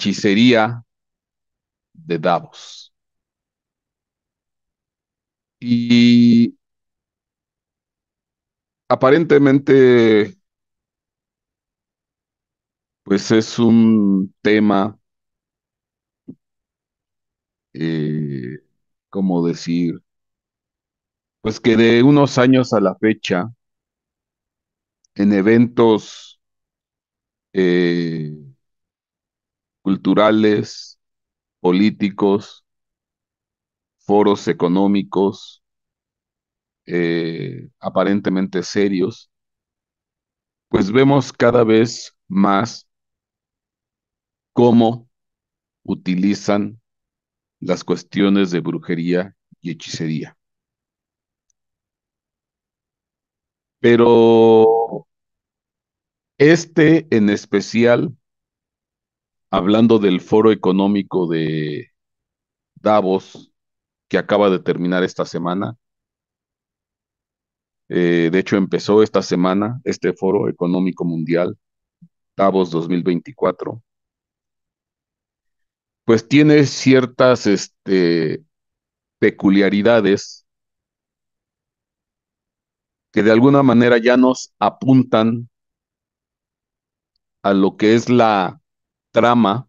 hechicería de Davos. Y aparentemente, pues es un tema, eh, ¿cómo decir? Pues que de unos años a la fecha, en eventos eh, culturales, políticos, foros económicos, eh, aparentemente serios, pues vemos cada vez más cómo utilizan las cuestiones de brujería y hechicería. Pero este en especial hablando del foro económico de Davos que acaba de terminar esta semana. Eh, de hecho, empezó esta semana este foro económico mundial, Davos 2024. Pues tiene ciertas este, peculiaridades que de alguna manera ya nos apuntan a lo que es la trama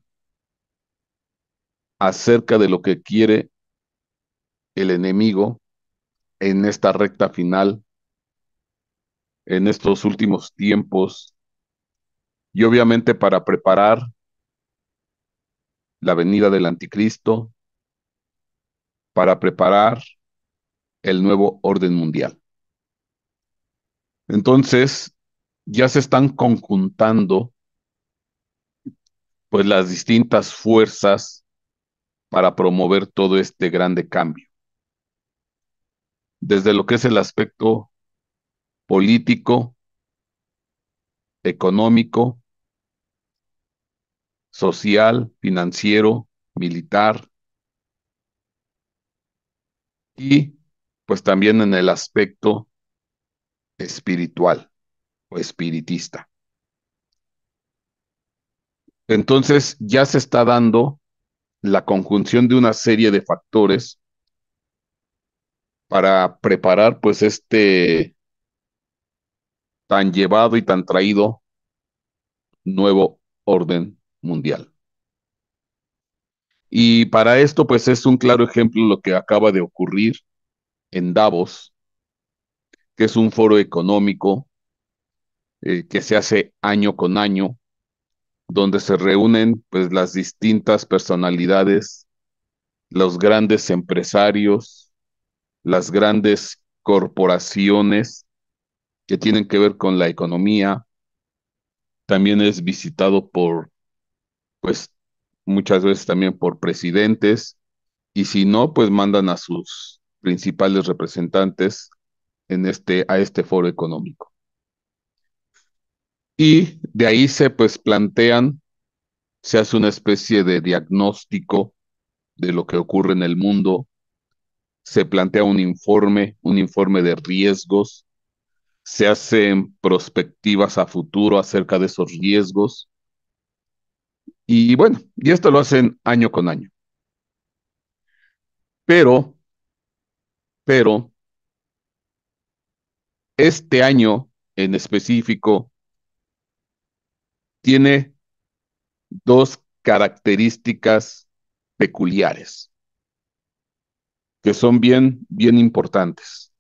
acerca de lo que quiere el enemigo en esta recta final, en estos últimos tiempos, y obviamente para preparar la venida del anticristo, para preparar el nuevo orden mundial. Entonces, ya se están conjuntando pues las distintas fuerzas para promover todo este grande cambio. Desde lo que es el aspecto político, económico, social, financiero, militar y pues también en el aspecto espiritual o espiritista. Entonces ya se está dando la conjunción de una serie de factores para preparar pues este tan llevado y tan traído nuevo orden mundial. Y para esto pues es un claro ejemplo lo que acaba de ocurrir en Davos, que es un foro económico eh, que se hace año con año donde se reúnen pues las distintas personalidades, los grandes empresarios, las grandes corporaciones que tienen que ver con la economía. También es visitado por pues muchas veces también por presidentes y si no pues mandan a sus principales representantes en este a este foro económico. Y de ahí se pues plantean, se hace una especie de diagnóstico de lo que ocurre en el mundo, se plantea un informe, un informe de riesgos, se hacen prospectivas a futuro acerca de esos riesgos. Y bueno, y esto lo hacen año con año. Pero, pero, este año en específico tiene dos características peculiares que son bien, bien importantes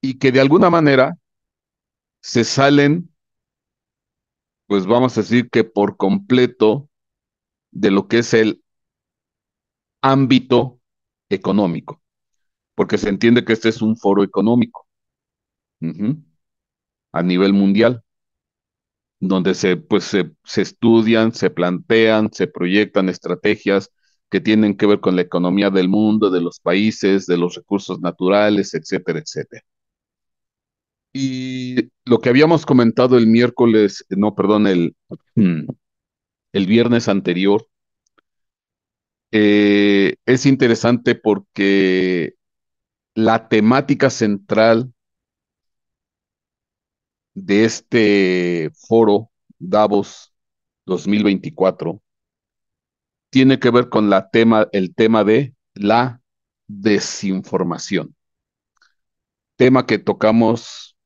y que de alguna manera se salen, pues vamos a decir que por completo de lo que es el ámbito económico, porque se entiende que este es un foro económico a nivel mundial donde se, pues, se, estudian, se plantean, se proyectan estrategias que tienen que ver con la economía del mundo, de los países, de los recursos naturales, etcétera, etcétera. Y lo que habíamos comentado el miércoles, no, perdón, el, el viernes anterior, eh, es interesante porque la temática central de este foro Davos 2024 tiene que ver con la tema, el tema de la desinformación. Tema que tocamos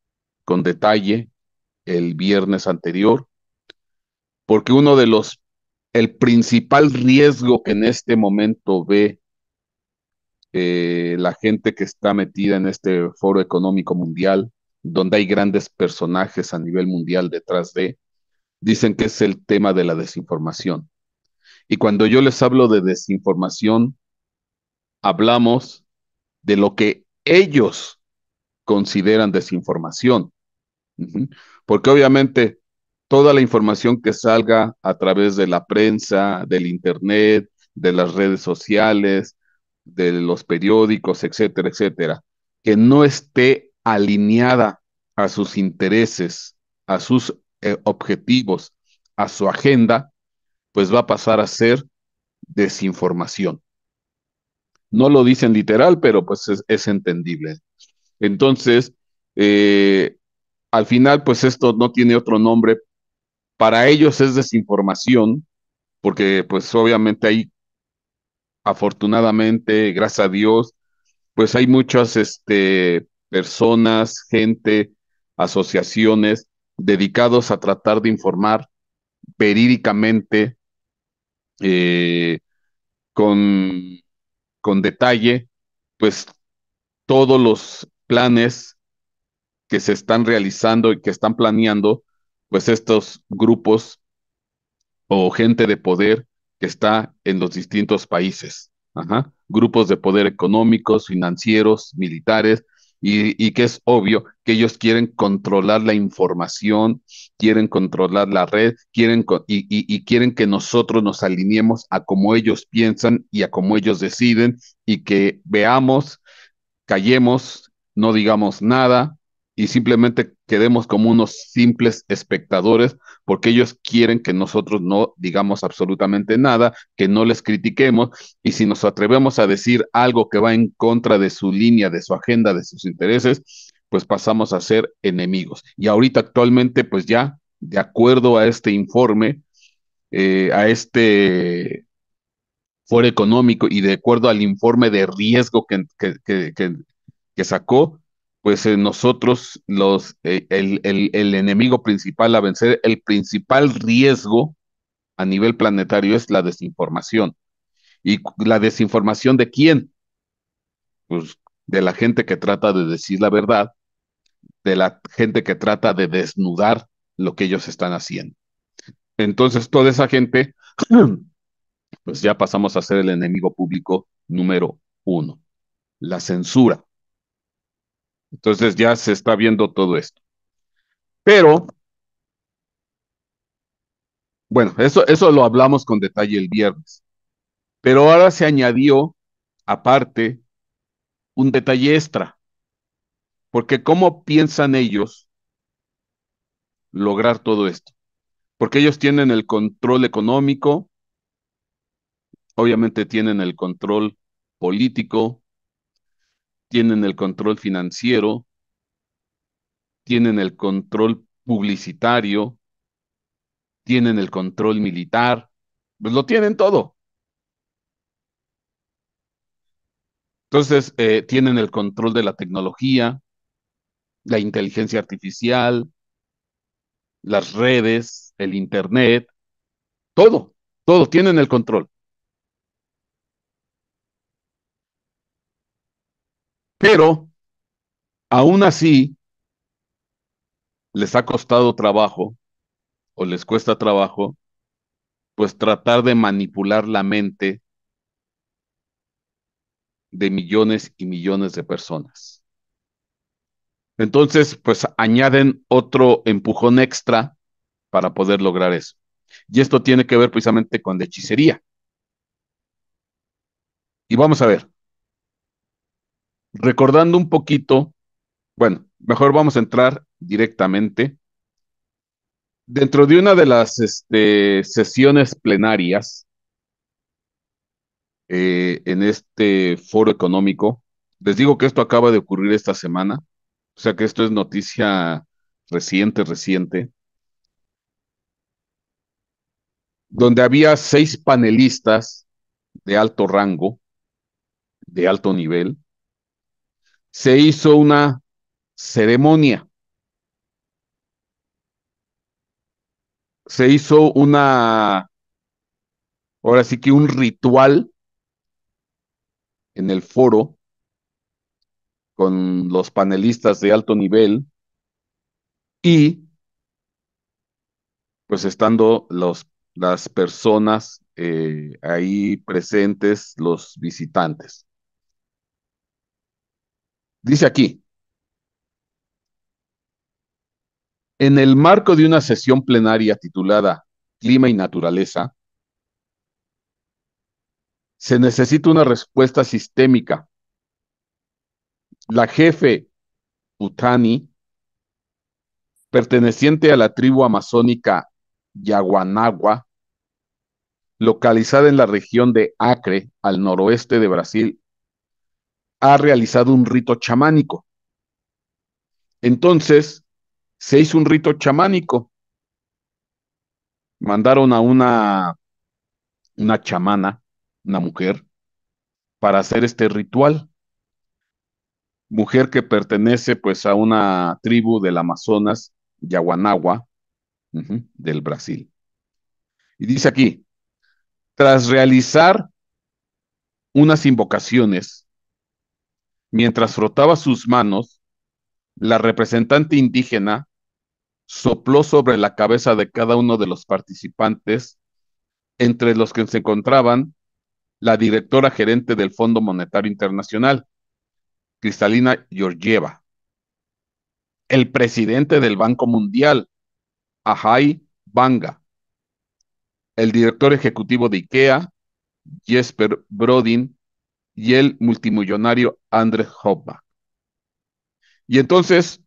con detalle el viernes anterior, porque uno de los, el principal riesgo que en este momento ve eh, la gente que está metida en este foro económico mundial donde hay grandes personajes a nivel mundial detrás de, dicen que es el tema de la desinformación. Y cuando yo les hablo de desinformación, hablamos de lo que ellos consideran desinformación. Porque obviamente toda la información que salga a través de la prensa, del internet, de las redes sociales, de los periódicos, etcétera, etcétera, que no esté alineada a sus intereses, a sus eh, objetivos, a su agenda, pues va a pasar a ser desinformación. No lo dicen literal, pero pues es, entendible. Entonces, eh, al final, pues esto no tiene otro nombre. Para ellos es desinformación, porque pues obviamente hay, afortunadamente, gracias a Dios, pues hay muchas este, personas, gente, asociaciones dedicados a tratar de informar periódicamente eh, con, detalle, pues todos los planes que se están realizando y que están planeando, pues estos grupos o gente de poder que está en los distintos países. Grupos de poder económicos, financieros, militares, y, y, que es obvio que ellos quieren controlar la información, quieren controlar la red, quieren y, y quieren que nosotros nos alineemos a como ellos piensan y a como ellos deciden y que veamos, callemos, no digamos nada, y simplemente quedemos como unos simples espectadores porque ellos quieren que nosotros no digamos absolutamente nada, que no les critiquemos y si nos atrevemos a decir algo que va en contra de su línea, de su agenda, de sus intereses, pues pasamos a ser enemigos. Y ahorita actualmente, pues ya, de acuerdo a este informe, eh, a este foro económico y de acuerdo al informe de riesgo que, que sacó, pues eh, nosotros, los, eh, el, el, el, enemigo principal a vencer, el principal riesgo a nivel planetario es la desinformación. ¿Y la desinformación de quién? Pues de la gente que trata de decir la verdad, de la gente que trata de desnudar lo que ellos están haciendo. Entonces, toda esa gente, pues ya pasamos a ser el enemigo público número uno, la censura entonces ya se está viendo todo esto. Pero, bueno, eso, eso lo hablamos con detalle el viernes. Pero ahora se añadió, aparte, un detalle extra. Porque ¿cómo piensan ellos lograr todo esto? Porque ellos tienen el control económico, obviamente tienen el control político, tienen el control financiero, tienen el control publicitario, tienen el control militar, pues lo tienen todo. Entonces, eh, tienen el control de la tecnología, la inteligencia artificial, las redes, el Internet, todo, todo, tienen el control. Pero, aún así, les ha costado trabajo o les cuesta trabajo, pues tratar de manipular la mente de millones y millones de personas. Entonces, pues añaden otro empujón extra para poder lograr eso. Y esto tiene que ver precisamente con la hechicería. Y vamos a ver recordando un poquito, bueno, mejor vamos a entrar directamente. Dentro de una de las este, sesiones plenarias eh, en este foro económico, les digo que esto acaba de ocurrir esta semana, o sea que esto es noticia reciente, reciente, donde había seis panelistas de alto rango, de alto nivel, se hizo una ceremonia. Se hizo una, ahora sí que un ritual en el foro con los panelistas de alto nivel y pues estando los, las personas eh, ahí presentes, los visitantes. Dice aquí, en el marco de una sesión plenaria titulada Clima y Naturaleza, se necesita una respuesta sistémica. La jefe Putani, perteneciente a la tribu amazónica Yaguanagua, localizada en la región de Acre, al noroeste de Brasil, ha realizado un rito chamánico. Entonces, se hizo un rito chamánico. Mandaron a una, una chamana, una mujer, para hacer este ritual. Mujer que pertenece pues a una tribu del Amazonas, Yaguanagua, del Brasil. Y dice aquí, tras realizar unas invocaciones, Mientras frotaba sus manos, la representante indígena sopló sobre la cabeza de cada uno de los participantes, entre los que se encontraban la directora gerente del Fondo Monetario Internacional, Cristalina Georgieva, el presidente del Banco Mundial, Ajay Banga, el director ejecutivo de IKEA, Jesper Brodin, y el multimillonario Andrés Hopbach. Y entonces,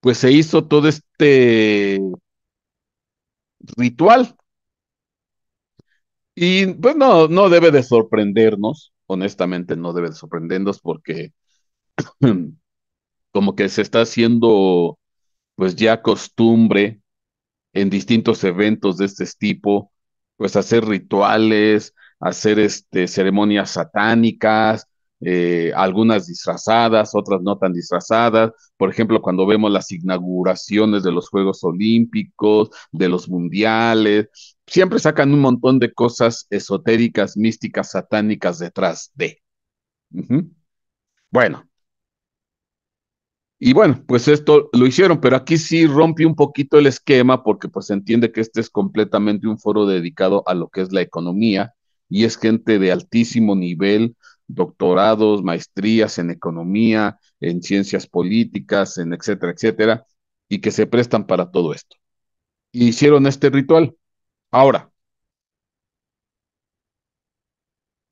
pues se hizo todo este ritual. Y pues no, no debe de sorprendernos, honestamente no debe de sorprendernos porque como que se está haciendo pues ya costumbre en distintos eventos de este tipo, pues hacer rituales, hacer este, ceremonias satánicas, eh, algunas disfrazadas, otras no tan disfrazadas. Por ejemplo, cuando vemos las inauguraciones de los Juegos Olímpicos, de los Mundiales, siempre sacan un montón de cosas esotéricas, místicas, satánicas detrás de. Bueno. Y bueno, pues esto lo hicieron, pero aquí sí rompe un poquito el esquema porque pues entiende que este es completamente un foro dedicado a lo que es la economía, y es gente de altísimo nivel, doctorados, maestrías en economía, en ciencias políticas, en etcétera, etcétera, y que se prestan para todo esto. Hicieron este ritual. Ahora,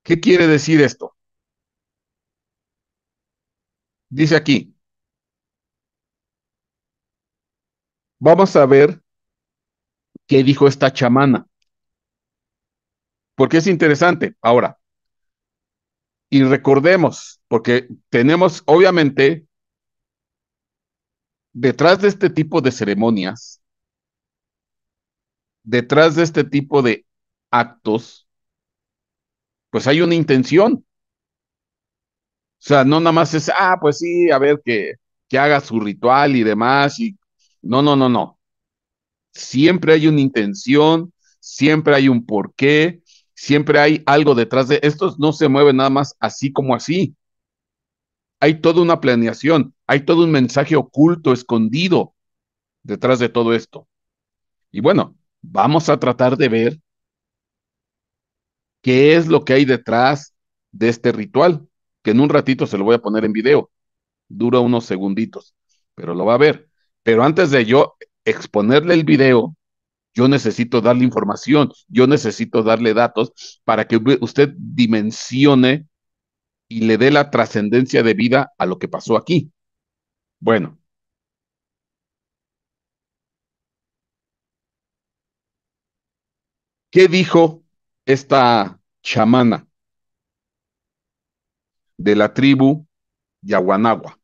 ¿qué quiere decir esto? Dice aquí, vamos a ver qué dijo esta chamana porque es interesante. Ahora, y recordemos, porque tenemos, obviamente, detrás de este tipo de ceremonias, detrás de este tipo de actos, pues hay una intención. O sea, no nada más es, ah, pues sí, a ver que, que haga su ritual y demás. Y... No, no, no, no. Siempre hay una intención, siempre hay un porqué, siempre hay algo detrás de estos, no se mueve nada más así como así. Hay toda una planeación, hay todo un mensaje oculto, escondido detrás de todo esto. Y bueno, vamos a tratar de ver qué es lo que hay detrás de este ritual, que en un ratito se lo voy a poner en video. Dura unos segunditos, pero lo va a ver. Pero antes de yo exponerle el video, yo necesito darle información, yo necesito darle datos para que usted dimensione y le dé la trascendencia de vida a lo que pasó aquí. Bueno. ¿Qué dijo esta chamana de la tribu Yaguanagua?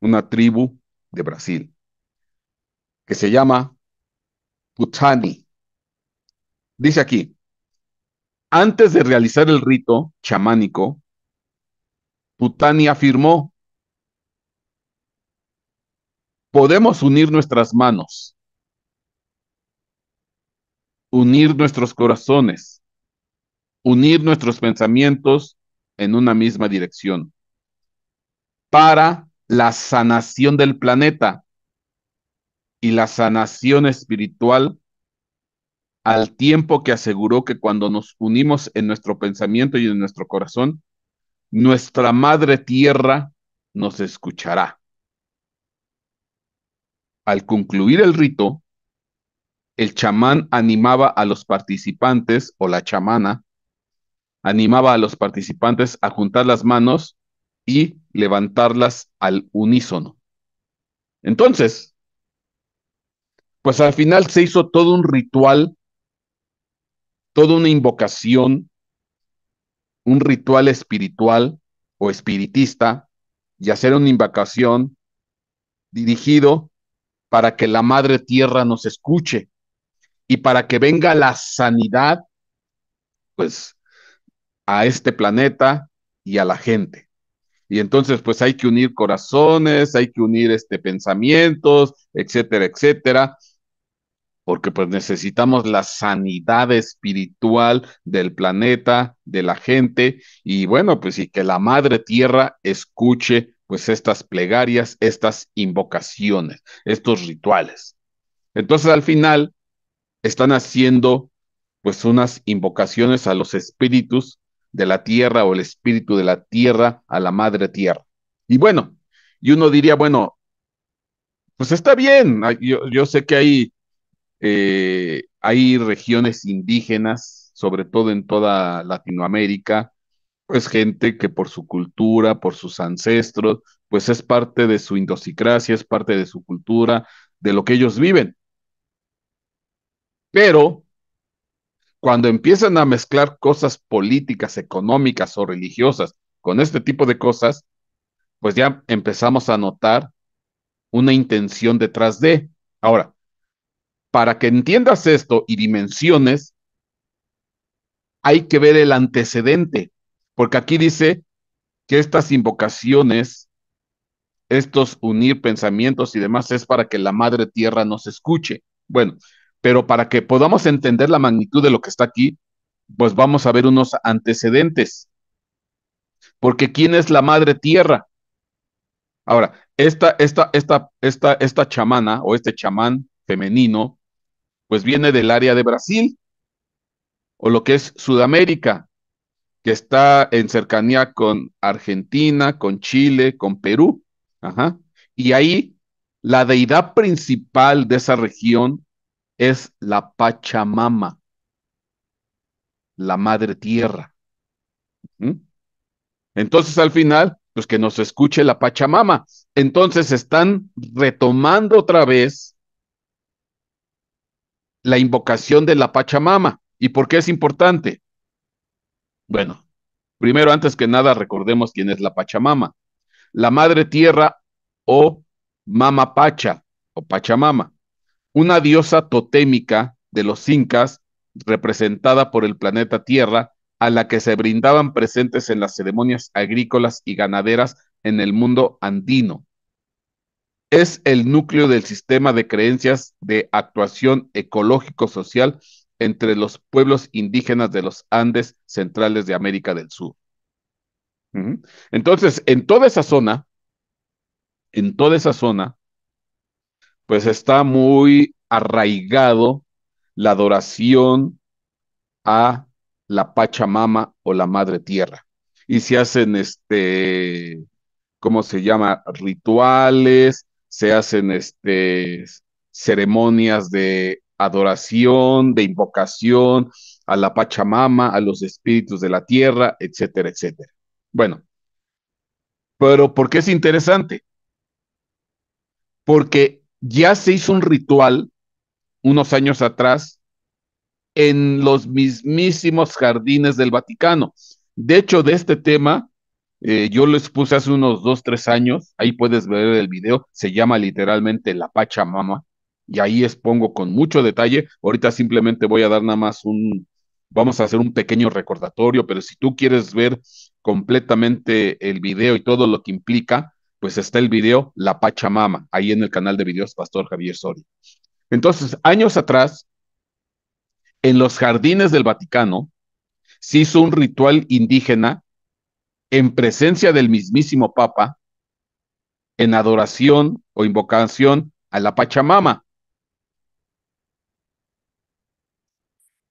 Una tribu de Brasil que se llama Putani. Dice aquí, antes de realizar el rito chamánico, Putani afirmó, podemos unir nuestras manos, unir nuestros corazones, unir nuestros pensamientos en una misma dirección para la sanación del planeta y la sanación espiritual al tiempo que aseguró que cuando nos unimos en nuestro pensamiento y en nuestro corazón, nuestra madre tierra nos escuchará. Al concluir el rito, el chamán animaba a los participantes o la chamana animaba a los participantes a juntar las manos y levantarlas al unísono. Entonces, pues al final se hizo todo un ritual, toda una invocación, un ritual espiritual o espiritista, y hacer una invocación dirigido para que la Madre Tierra nos escuche y para que venga la sanidad, pues, a este planeta y a la gente. Y entonces, pues hay que unir corazones, hay que unir este, pensamientos, etcétera, etcétera porque pues necesitamos la sanidad espiritual del planeta, de la gente, y bueno, pues y que la Madre Tierra escuche pues estas plegarias, estas invocaciones, estos rituales. Entonces al final están haciendo pues unas invocaciones a los espíritus de la tierra o el espíritu de la tierra a la madre tierra. Y bueno, y uno diría, bueno, pues está bien, yo, yo sé que hay eh, hay regiones indígenas, sobre todo en toda Latinoamérica, pues gente que por su cultura, por sus ancestros, pues es parte de su indosicracia, es parte de su cultura, de lo que ellos viven. Pero cuando empiezan a mezclar cosas políticas, económicas o religiosas con este tipo de cosas, pues ya empezamos a notar una intención detrás de. Ahora, para que entiendas esto y dimensiones, hay que ver el antecedente, porque aquí dice que estas invocaciones, estos unir pensamientos y demás es para que la madre tierra nos escuche. Bueno, pero para que podamos entender la magnitud de lo que está aquí, pues vamos a ver unos antecedentes. Porque ¿quién es la madre tierra? Ahora, esta, esta, esta, esta, esta chamana o este chamán femenino pues viene del área de Brasil o lo que es Sudamérica, que está en cercanía con Argentina, con Chile, con Perú. Y ahí la deidad principal de esa región es la Pachamama, la Madre Tierra. Entonces al final, pues que nos escuche la Pachamama. Entonces están retomando otra vez la invocación de la Pachamama. ¿Y por qué es importante? Bueno, primero, antes que nada, recordemos quién es la Pachamama. La Madre Tierra o Mama Pacha o Pachamama, una diosa totémica de los incas representada por el planeta Tierra a la que se brindaban presentes en las ceremonias agrícolas y ganaderas en el mundo andino es el núcleo del sistema de creencias de actuación ecológico-social entre los pueblos indígenas de los Andes centrales de América del Sur. Entonces, en toda esa zona, en toda esa zona, pues está muy arraigado la adoración a la Pachamama o la Madre Tierra. Y se hacen este, ¿cómo se llama? Rituales, se hacen este, ceremonias de adoración, de invocación a la Pachamama, a los espíritus de la tierra, etcétera, etcétera. Bueno, pero ¿por qué es interesante? Porque ya se hizo un ritual unos años atrás en los mismísimos jardines del Vaticano. De hecho, de este tema eh, yo lo puse hace unos dos, tres años, ahí puedes ver el video, se llama literalmente La Pachamama, y ahí expongo con mucho detalle. Ahorita simplemente voy a dar nada más un, vamos a hacer un pequeño recordatorio, pero si tú quieres ver completamente el video y todo lo que implica, pues está el video La Pachamama, ahí en el canal de videos Pastor Javier Soria. Entonces, años atrás, en los jardines del Vaticano, se hizo un ritual indígena en presencia del mismísimo Papa, en adoración o invocación a la Pachamama.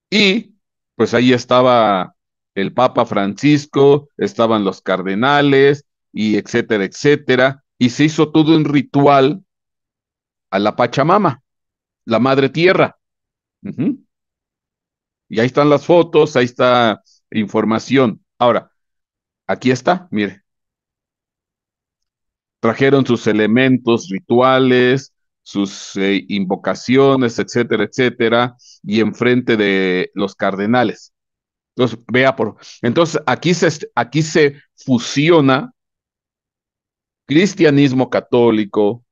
Y pues ahí estaba el Papa Francisco, estaban los cardenales y etcétera, etcétera. Y se hizo todo un ritual a la Pachamama, la Madre Tierra. Y ahí están las fotos, ahí está información. Ahora, Aquí está, mire. Trajeron sus elementos rituales, sus eh, invocaciones, etcétera, etcétera, y enfrente de los cardenales. Entonces, vea por. Entonces, aquí se, aquí se fusiona cristianismo católico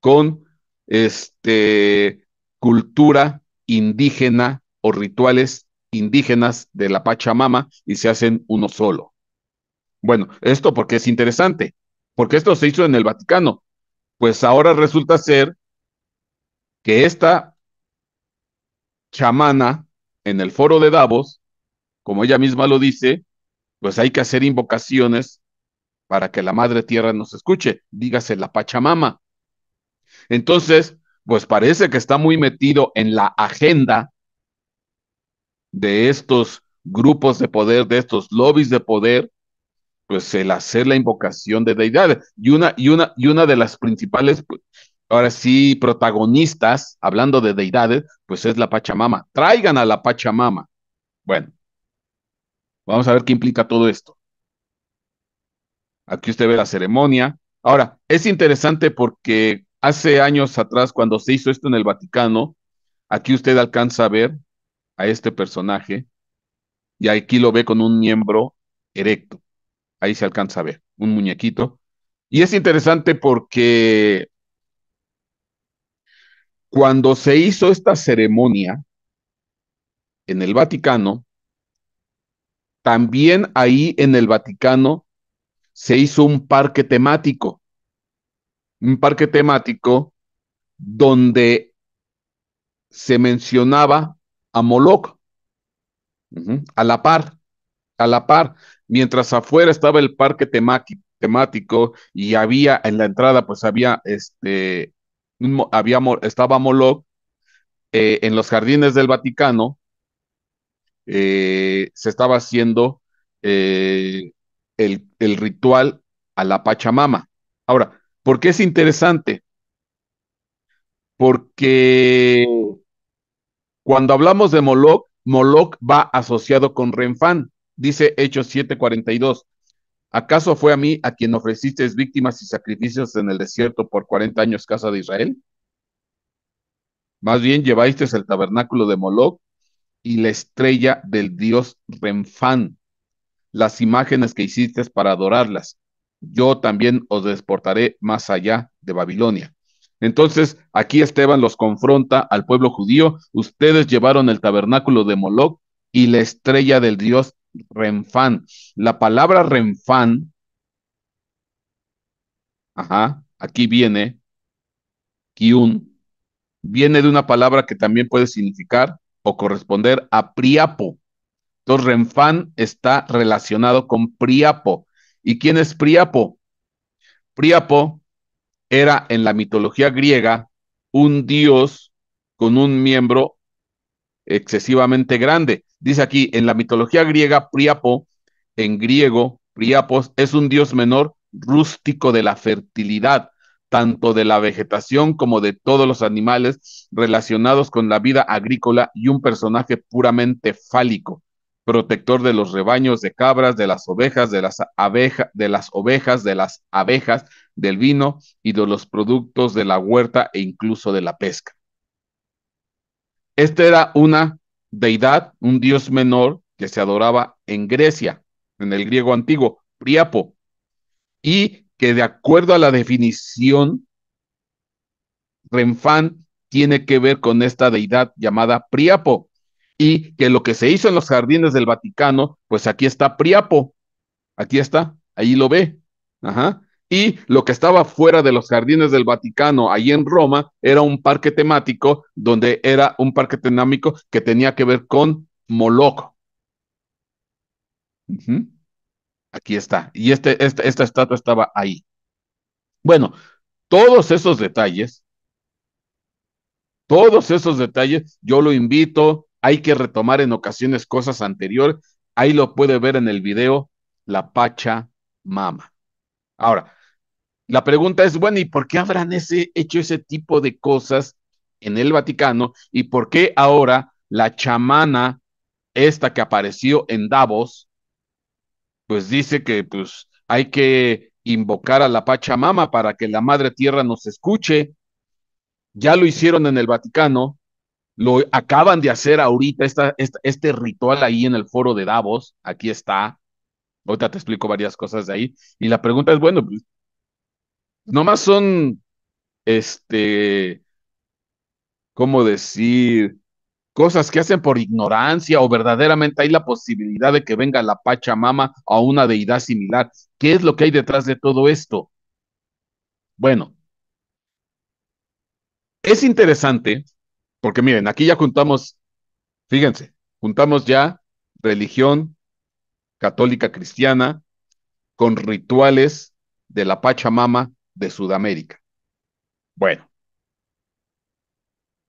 con este, cultura indígena o rituales indígenas de la Pachamama y se hacen uno solo. Bueno, esto porque es interesante, porque esto se hizo en el Vaticano. Pues ahora resulta ser que esta chamana en el foro de Davos, como ella misma lo dice, pues hay que hacer invocaciones para que la Madre Tierra nos escuche, dígase la Pachamama. Entonces, pues parece que está muy metido en la agenda de estos grupos de poder, de estos lobbies de poder, pues el hacer la invocación de deidades. Y una, y una, y una de las principales, pues, ahora sí, protagonistas, hablando de deidades, pues es la Pachamama. Traigan a la Pachamama. Bueno, vamos a ver qué implica todo esto. Aquí usted ve la ceremonia. Ahora, es interesante porque hace años atrás, cuando se hizo esto en el Vaticano, aquí usted alcanza a ver a este personaje y aquí lo ve con un miembro erecto. Ahí se alcanza a ver, un muñequito. Y es interesante porque cuando se hizo esta ceremonia en el Vaticano, también ahí en el Vaticano se hizo un parque temático, un parque temático donde se mencionaba a Moloch, a la par, a la par, mientras afuera estaba el parque temático y había en la entrada, pues había este, estaba Moloch, eh, en los jardines del Vaticano eh, se estaba haciendo eh, el, el ritual a la Pachamama. Ahora, ¿por qué es interesante? Porque cuando hablamos de Moloch, Moloch va asociado con Renfán, dice Hechos 7:42. ¿Acaso fue a mí a quien ofreciste víctimas y sacrificios en el desierto por 40 años casa de Israel? Más bien llevaste el tabernáculo de Moloch y la estrella del dios Renfán, las imágenes que hiciste para adorarlas. Yo también os desportaré más allá de Babilonia. Entonces, aquí Esteban los confronta al pueblo judío, ustedes llevaron el tabernáculo de Moloch y la estrella del dios Renfán. La palabra Renfán, ajá, aquí viene, Kiun, viene de una palabra que también puede significar o corresponder a Priapo. Entonces, Renfán está relacionado con Priapo. ¿Y quién es Priapo? Priapo era en la mitología griega un dios con un miembro excesivamente grande. Dice aquí, en la mitología griega, Priapo, en griego, Priapos, es un dios menor rústico de la fertilidad, tanto de la vegetación como de todos los animales relacionados con la vida agrícola y un personaje puramente fálico, protector de los rebaños de cabras, de las ovejas, de las abejas, de las ovejas, de las abejas del vino y de los productos de la huerta e incluso de la pesca. esta era una deidad, un dios menor que se adoraba en Grecia, en el griego antiguo, Priapo, y que de acuerdo a la definición, Renfán tiene que ver con esta deidad llamada Priapo, y que lo que se hizo en los jardines del Vaticano, pues aquí está Priapo, aquí está, ahí lo ve, ajá, y lo que estaba fuera de los jardines del Vaticano, ahí en Roma, era un parque temático, donde era un parque temático que tenía que ver con Moloch. Aquí está. Y este, este, esta estatua estaba ahí. Bueno, todos esos detalles, todos esos detalles, yo lo invito, hay que retomar en ocasiones cosas anteriores, ahí lo puede ver en el video, la Pacha Mama. Ahora, la pregunta es, bueno, ¿y por qué habrán ese, hecho ese tipo de cosas en el Vaticano? ¿Y por qué ahora la chamana, esta que apareció en Davos, pues dice que pues hay que invocar a la Pachamama para que la Madre Tierra nos escuche. Ya lo hicieron en el Vaticano, lo acaban de hacer ahorita, este ritual ahí en el foro de Davos, aquí está, Ahorita te explico varias cosas de ahí. Y la pregunta es, bueno, no pues, nomás son, este, ¿cómo decir? Cosas que hacen por ignorancia o verdaderamente hay la posibilidad de que venga la Pachamama a una deidad similar. ¿Qué es lo que hay detrás de todo esto? Bueno, es interesante porque miren, aquí ya juntamos, fíjense, juntamos ya religión, católica cristiana con rituales de la Pachamama de Sudamérica. Bueno,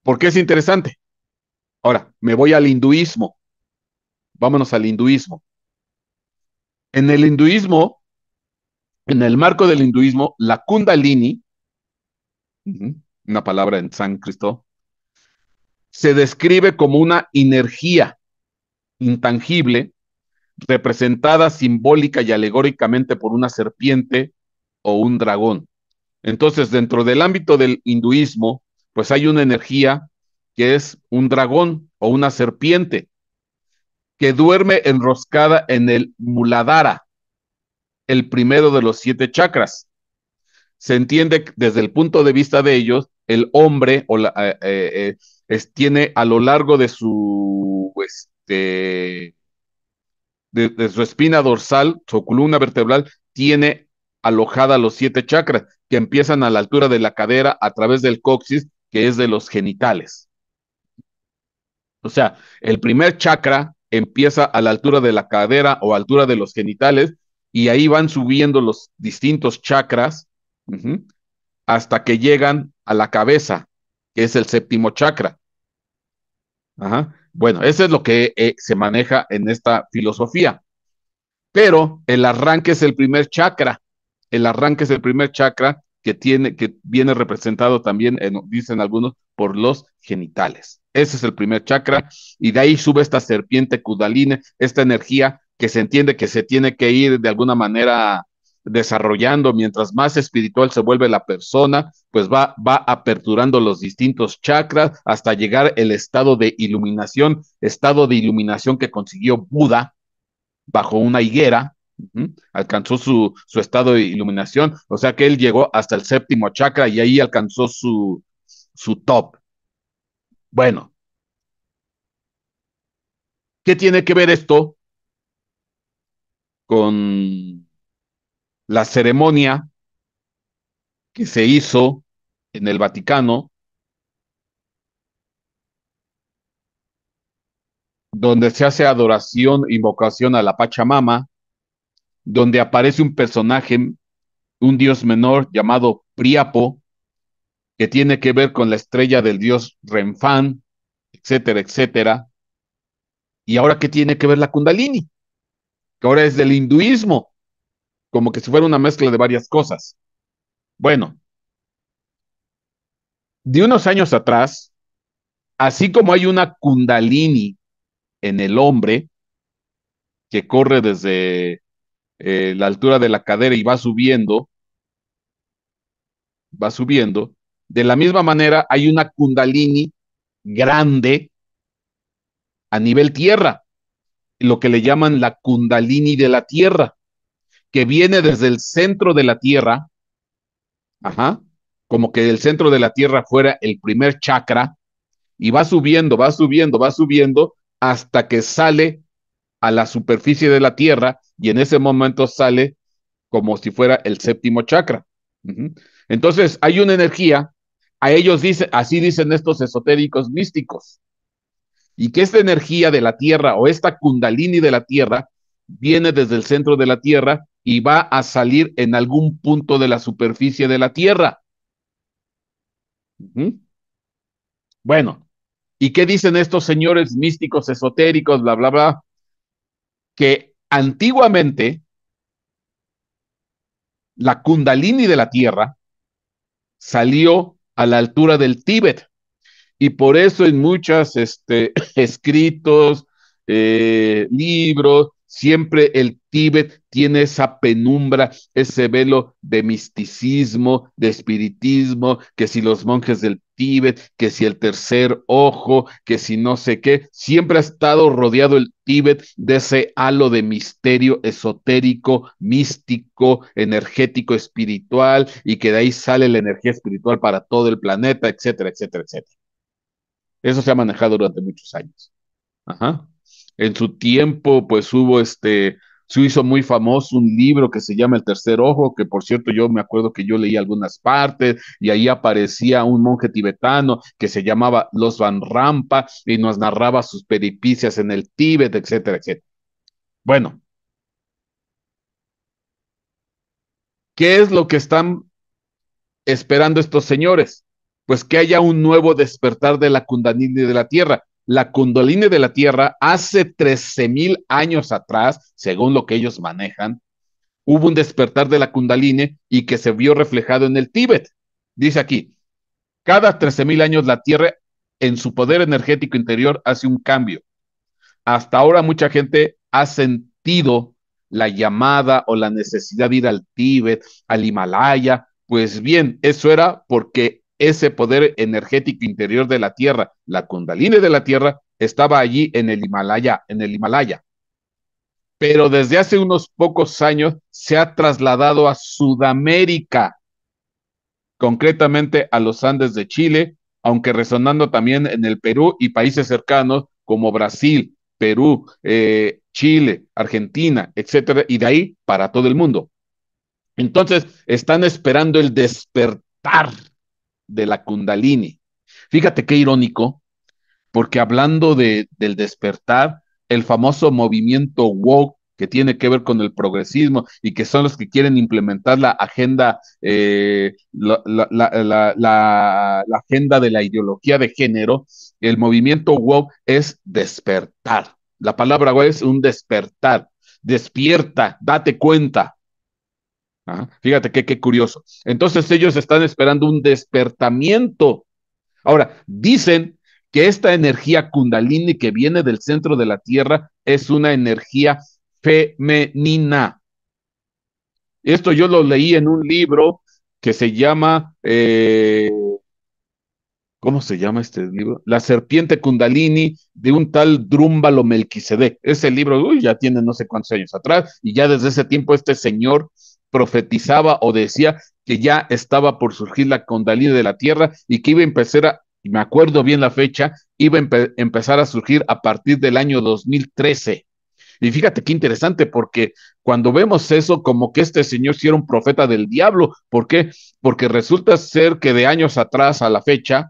¿por qué es interesante? Ahora, me voy al hinduismo. Vámonos al hinduismo. En el hinduismo, en el marco del hinduismo, la kundalini, una palabra en San Cristo se describe como una energía intangible representada simbólica y alegóricamente por una serpiente o un dragón. Entonces, dentro del ámbito del hinduismo, pues hay una energía que es un dragón o una serpiente que duerme enroscada en el muladhara, el primero de los siete chakras. Se entiende desde el punto de vista de ellos, el hombre o eh, eh, eh, tiene a lo largo de su este, de, su espina dorsal, su columna vertebral, tiene alojada los siete chakras que empiezan a la altura de la cadera a través del coxis, que es de los genitales. O sea, el primer chakra empieza a la altura de la cadera o altura de los genitales y ahí van subiendo los distintos chakras hasta que llegan a la cabeza, que es el séptimo chakra. Ajá. Bueno, eso es lo que eh, se maneja en esta filosofía. Pero el arranque es el primer chakra. El arranque es el primer chakra que tiene, que viene representado también, en, dicen algunos, por los genitales. Ese es el primer chakra, y de ahí sube esta serpiente kudaline, esta energía que se entiende que se tiene que ir de alguna manera desarrollando, mientras más espiritual se vuelve la persona, pues va, va aperturando los distintos chakras hasta llegar el estado de iluminación, estado de iluminación que consiguió Buda bajo una higuera, alcanzó su, su estado de iluminación, o sea que él llegó hasta el séptimo chakra y ahí alcanzó su, su top. Bueno, ¿qué tiene que ver esto con la ceremonia que se hizo en el Vaticano, donde se hace adoración, invocación a la Pachamama, donde aparece un personaje, un dios menor llamado Priapo, que tiene que ver con la estrella del dios Renfán, etcétera, etcétera. Y ahora, ¿qué tiene que ver la Kundalini? Que ahora es del hinduismo como que si fuera una mezcla de varias cosas. Bueno, de unos años atrás, así como hay una kundalini en el hombre que corre desde eh, la altura de la cadera y va subiendo, va subiendo, de la misma manera hay una kundalini grande a nivel tierra, lo que le llaman la kundalini de la tierra que viene desde el centro de la Tierra, ajá, como que el centro de la Tierra fuera el primer chakra, y va subiendo, va subiendo, va subiendo hasta que sale a la superficie de la Tierra y en ese momento sale como si fuera el séptimo chakra. Entonces hay una energía, a ellos dice, así dicen estos esotéricos místicos, y que esta energía de la Tierra o esta kundalini de la Tierra viene desde el centro de la Tierra y va a salir en algún punto de la superficie de la Tierra. Bueno, ¿y qué dicen estos señores místicos, esotéricos, bla, bla, bla? Que antiguamente la kundalini de la Tierra salió a la altura del Tíbet. Y por eso en muchos este, escritos, eh, libros, Siempre el Tíbet tiene esa penumbra, ese velo de misticismo, de espiritismo, que si los monjes del Tíbet, que si el tercer ojo, que si no sé qué, siempre ha estado rodeado el Tíbet de ese halo de misterio esotérico, místico, energético, espiritual, y que de ahí sale la energía espiritual para todo el planeta, etcétera, etcétera, etcétera. Eso se ha manejado durante muchos años. Ajá en su tiempo, pues hubo este, se hizo muy famoso un libro que se llama El Tercer Ojo, que por cierto yo me acuerdo que yo leí algunas partes y ahí aparecía un monje tibetano que se llamaba Los Van Rampa y nos narraba sus peripicias en el Tíbet, etcétera, etcétera. Bueno, ¿qué es lo que están esperando estos señores? Pues que haya un nuevo despertar de la Kundalini de la Tierra la Kundalini de la Tierra hace 13 mil años atrás, según lo que ellos manejan, hubo un despertar de la Kundalini y que se vio reflejado en el Tíbet. Dice aquí, cada 13 mil años la Tierra en su poder energético interior hace un cambio. Hasta ahora mucha gente ha sentido la llamada o la necesidad de ir al Tíbet, al Himalaya. Pues bien, eso era porque ese poder energético interior de la Tierra, la Kundalini de la Tierra, estaba allí en el Himalaya, en el Himalaya. Pero desde hace unos pocos años se ha trasladado a Sudamérica, concretamente a los Andes de Chile, aunque resonando también en el Perú y países cercanos como Brasil, Perú, eh, Chile, Argentina, etcétera, y de ahí para todo el mundo. Entonces, están esperando el despertar de la Kundalini. Fíjate qué irónico, porque hablando de, del despertar, el famoso movimiento woke que tiene que ver con el progresismo y que son los que quieren implementar la agenda, eh, la, la, agenda de la ideología de género, el movimiento woke es despertar. La palabra woke es un despertar. Despierta, date cuenta, Ah, fíjate que qué curioso. Entonces ellos están esperando un despertamiento. Ahora, dicen que esta energía kundalini que viene del centro de la Tierra es una energía femenina. Esto yo lo leí en un libro que se llama, eh, ¿cómo se llama este libro? La serpiente kundalini de un tal Drúmbalo Melquisedec. Ese libro ya tiene no sé cuántos años atrás y ya desde ese tiempo este señor profetizaba o decía que ya estaba por surgir la condalía de la tierra y que iba a empezar a, me acuerdo bien la fecha, iba a empezar a surgir a partir del año 2013. Y fíjate qué interesante, porque cuando vemos eso, como que este señor si era un profeta del diablo. ¿Por qué? Porque resulta ser que de años atrás a la fecha,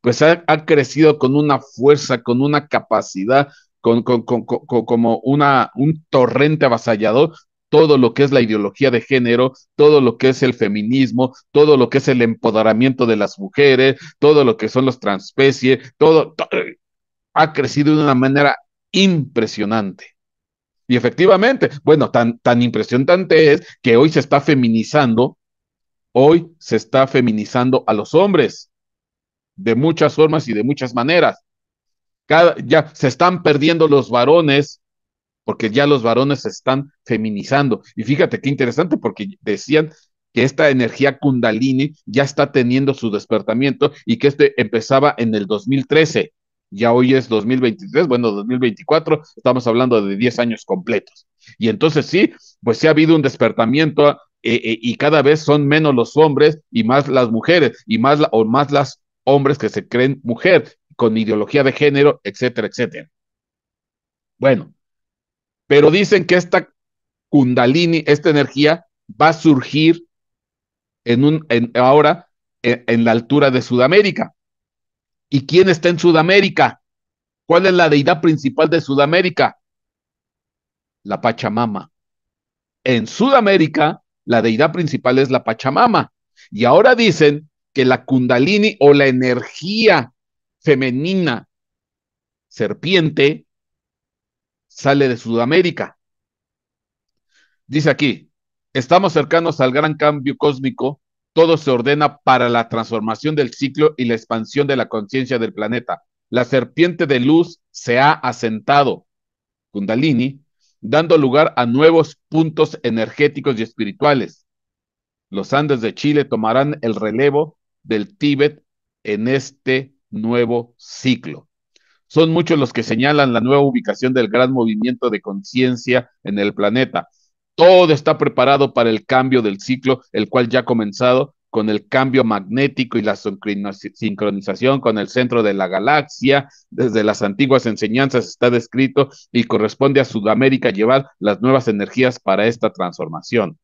pues ha, crecido con una fuerza, con una capacidad, con, como una, un torrente avasallador todo lo que es la ideología de género, todo lo que es el feminismo, todo lo que es el empoderamiento de las mujeres, todo lo que son los transpecies, todo, eh, ha crecido de una manera impresionante. Y efectivamente, bueno, tan, tan impresionante es que hoy se está feminizando, hoy se está feminizando a los hombres de muchas formas y de muchas maneras. ya se están perdiendo los varones porque ya los varones se están feminizando. Y fíjate qué interesante, porque decían que esta energía kundalini ya está teniendo su despertamiento y que este empezaba en el 2013. Ya hoy es 2023, bueno, 2024, estamos hablando de 10 años completos. Y entonces sí, pues sí ha habido un despertamiento eh, eh, y cada vez son menos los hombres y más las mujeres y más o más las hombres que se creen mujer con ideología de género, etcétera, etcétera. Bueno, pero dicen que esta kundalini, esta energía, va a surgir en un, ahora en, en la altura de Sudamérica. ¿Y quién está en Sudamérica? ¿Cuál es la deidad principal de Sudamérica? La Pachamama. En Sudamérica, la deidad principal es la Pachamama. Y ahora dicen que la kundalini o la energía femenina serpiente sale de Sudamérica. Dice aquí, estamos cercanos al gran cambio cósmico, todo se ordena para la transformación del ciclo y la expansión de la conciencia del planeta. La serpiente de luz se ha asentado, Kundalini, dando lugar a nuevos puntos energéticos y espirituales. Los Andes de Chile tomarán el relevo del Tíbet en este nuevo ciclo. Son muchos los que señalan la nueva ubicación del gran movimiento de conciencia en el planeta. Todo está preparado para el cambio del ciclo, el cual ya ha comenzado con el cambio magnético y la sincronización con el centro de la galaxia. Desde las antiguas enseñanzas está descrito y corresponde a Sudamérica llevar las nuevas energías para esta transformación.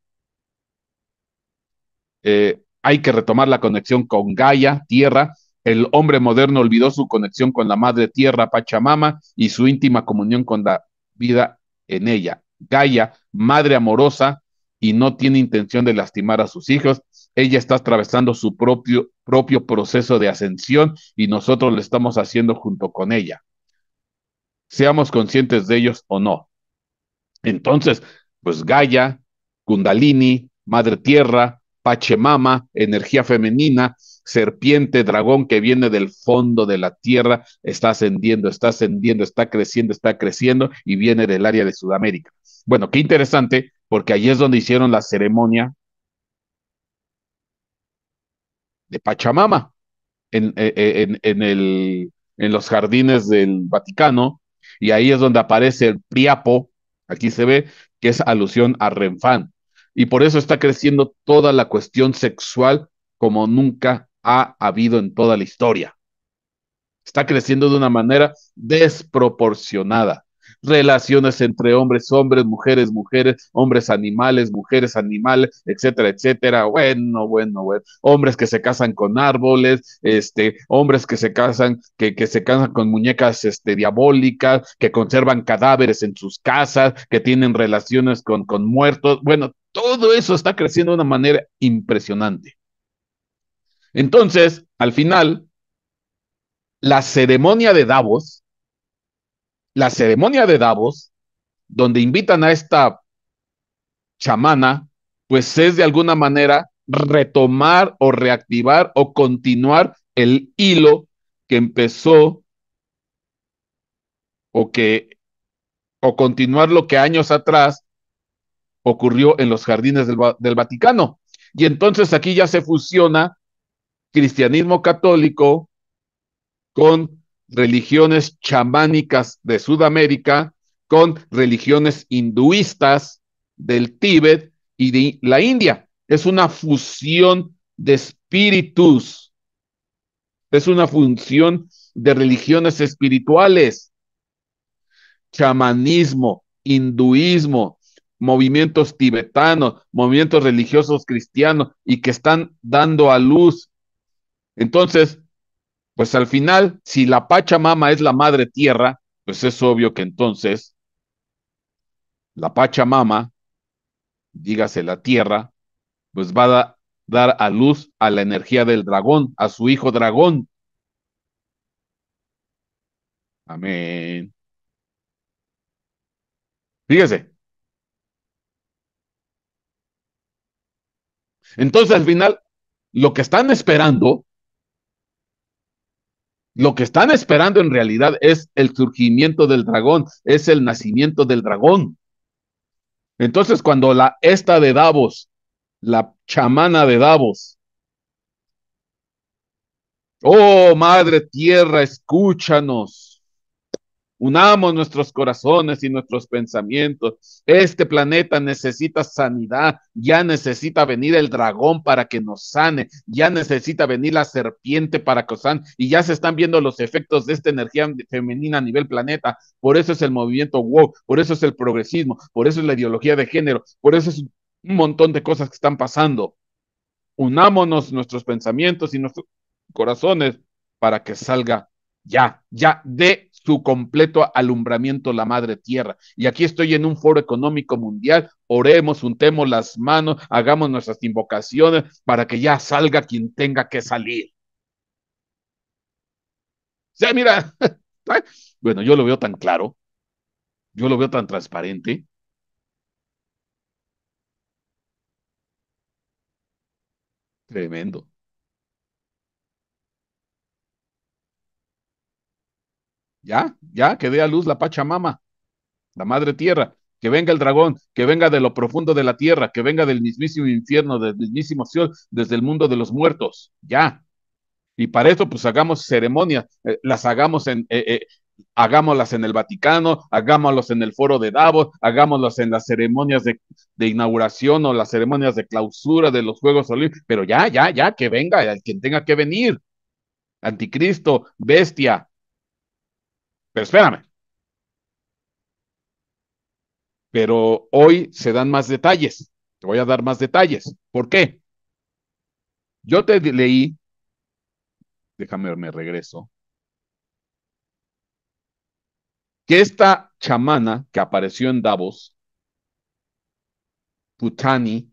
Eh, hay que retomar la conexión con Gaia, Tierra, el hombre moderno olvidó su conexión con la madre tierra Pachamama y su íntima comunión con la vida en ella. Gaia, madre amorosa y no tiene intención de lastimar a sus hijos, ella está atravesando su propio, propio proceso de ascensión y nosotros lo estamos haciendo junto con ella. Seamos conscientes de ellos o no. Entonces, pues Gaia, Kundalini, Madre Tierra, Pachamama, energía femenina, serpiente, dragón que viene del fondo de la tierra, está ascendiendo, está ascendiendo, está creciendo, está creciendo y viene del área de Sudamérica. Bueno, qué interesante, porque allí es donde hicieron la ceremonia de Pachamama, eh, eh, en, en, el, en los jardines del Vaticano, y ahí es donde aparece el Priapo, aquí se ve que es alusión a Renfán. Y por eso está creciendo toda la cuestión sexual como nunca ha habido en toda la historia. Está creciendo de una manera desproporcionada. Relaciones entre hombres, hombres, mujeres, mujeres, hombres, animales, mujeres, animales, etcétera, etcétera. Bueno, bueno, bueno. Hombres que se casan con árboles, este, hombres que se casan, que, que se casan con muñecas este, diabólicas, que conservan cadáveres en sus casas, que tienen relaciones con, con muertos. Bueno, todo eso está creciendo de una manera impresionante. Entonces, al final, la ceremonia de Davos, la ceremonia de Davos, donde invitan a esta chamana, pues es de alguna manera retomar o reactivar o continuar el hilo que empezó o que o continuar lo que años atrás ocurrió en los jardines del, del Vaticano. Y entonces aquí ya se fusiona cristianismo católico con religiones chamánicas de Sudamérica, con religiones hinduistas del Tíbet y de la India. Es una fusión de espíritus. Es una función de religiones espirituales. Chamanismo, hinduismo, movimientos tibetanos, movimientos religiosos cristianos y que están dando a luz entonces, pues al final, si la Pachamama es la madre tierra, pues es obvio que entonces la Pachamama, dígase la tierra, pues va a dar a luz a la energía del dragón, a su hijo dragón. Amén. Fíjese. Entonces al final, lo que están esperando lo que están esperando en realidad es el surgimiento del dragón, es el nacimiento del dragón. Entonces, cuando la esta de Davos, la chamana de Davos, oh Madre Tierra, escúchanos, Unamos nuestros corazones y nuestros pensamientos. Este planeta necesita sanidad. Ya necesita venir el dragón para que nos sane. Ya necesita venir la serpiente para que sane. Y ya se están viendo los efectos de esta energía femenina a nivel planeta. Por eso es el movimiento woke. Por eso es el progresismo. Por eso es la ideología de género. Por eso es un montón de cosas que están pasando. Unámonos nuestros pensamientos y nuestros corazones para que salga ya, ya de su completo alumbramiento la madre tierra. Y aquí estoy en un foro económico mundial, oremos, untemos las manos, hagamos nuestras invocaciones para que ya salga quien tenga que salir. mira, bueno, yo lo veo tan claro, yo lo veo tan transparente. Tremendo. Ya, ya, que dé a luz la Pachamama, la Madre Tierra, que venga el dragón, que venga de lo profundo de la tierra, que venga del mismísimo infierno, del mismísimo cielo, desde el mundo de los muertos. Ya. Y para eso, pues hagamos ceremonias, eh, las hagamos en, eh, eh, hagámoslas en el Vaticano, hagámoslas en el foro de Davos, hagámoslas en las ceremonias de, inauguración o las ceremonias de clausura de los Juegos Olímpicos, pero ya, ya, ya, que venga, quien tenga que venir, anticristo, bestia, pero espérame. Pero hoy se dan más detalles. Te voy a dar más detalles. ¿Por qué? Yo te leí, déjame, me regreso, que esta chamana que apareció en Davos, Putani,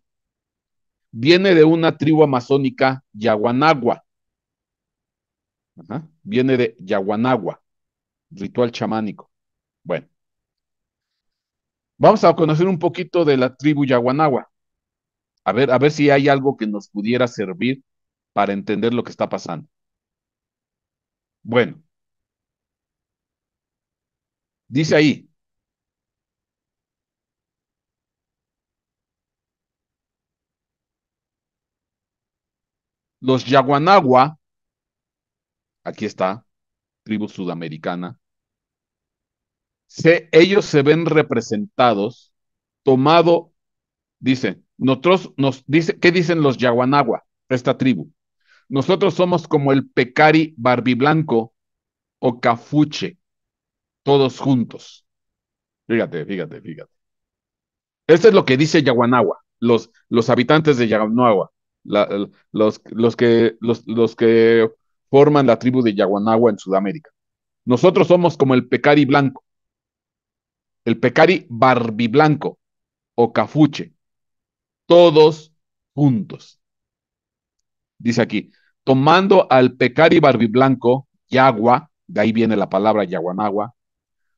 viene de una tribu amazónica yaguanagua. viene de Yaguanagua ritual chamánico. Bueno, vamos a conocer un poquito de la tribu Yaguanagua. A ver, a ver si hay algo que nos pudiera servir para entender lo que está pasando. Bueno, dice ahí, los Yaguanagua, aquí está, tribu sudamericana, ellos se ven representados, tomado, dice, nosotros nos dice, ¿qué dicen los Yaguanagua, esta tribu? Nosotros somos como el pecari barbiblanco o cafuche, todos juntos. Fíjate, fíjate, fíjate. Esto es lo que dice Yaguanagua, los, los habitantes de Yaguanagua, los, los, que, los, los que forman la tribu de Yaguanagua en Sudamérica. Nosotros somos como el pecari blanco, el pecari barbiblanco o cafuche, todos juntos. Dice aquí, tomando al pecari barbiblanco, yagua, de ahí viene la palabra yaguanagua,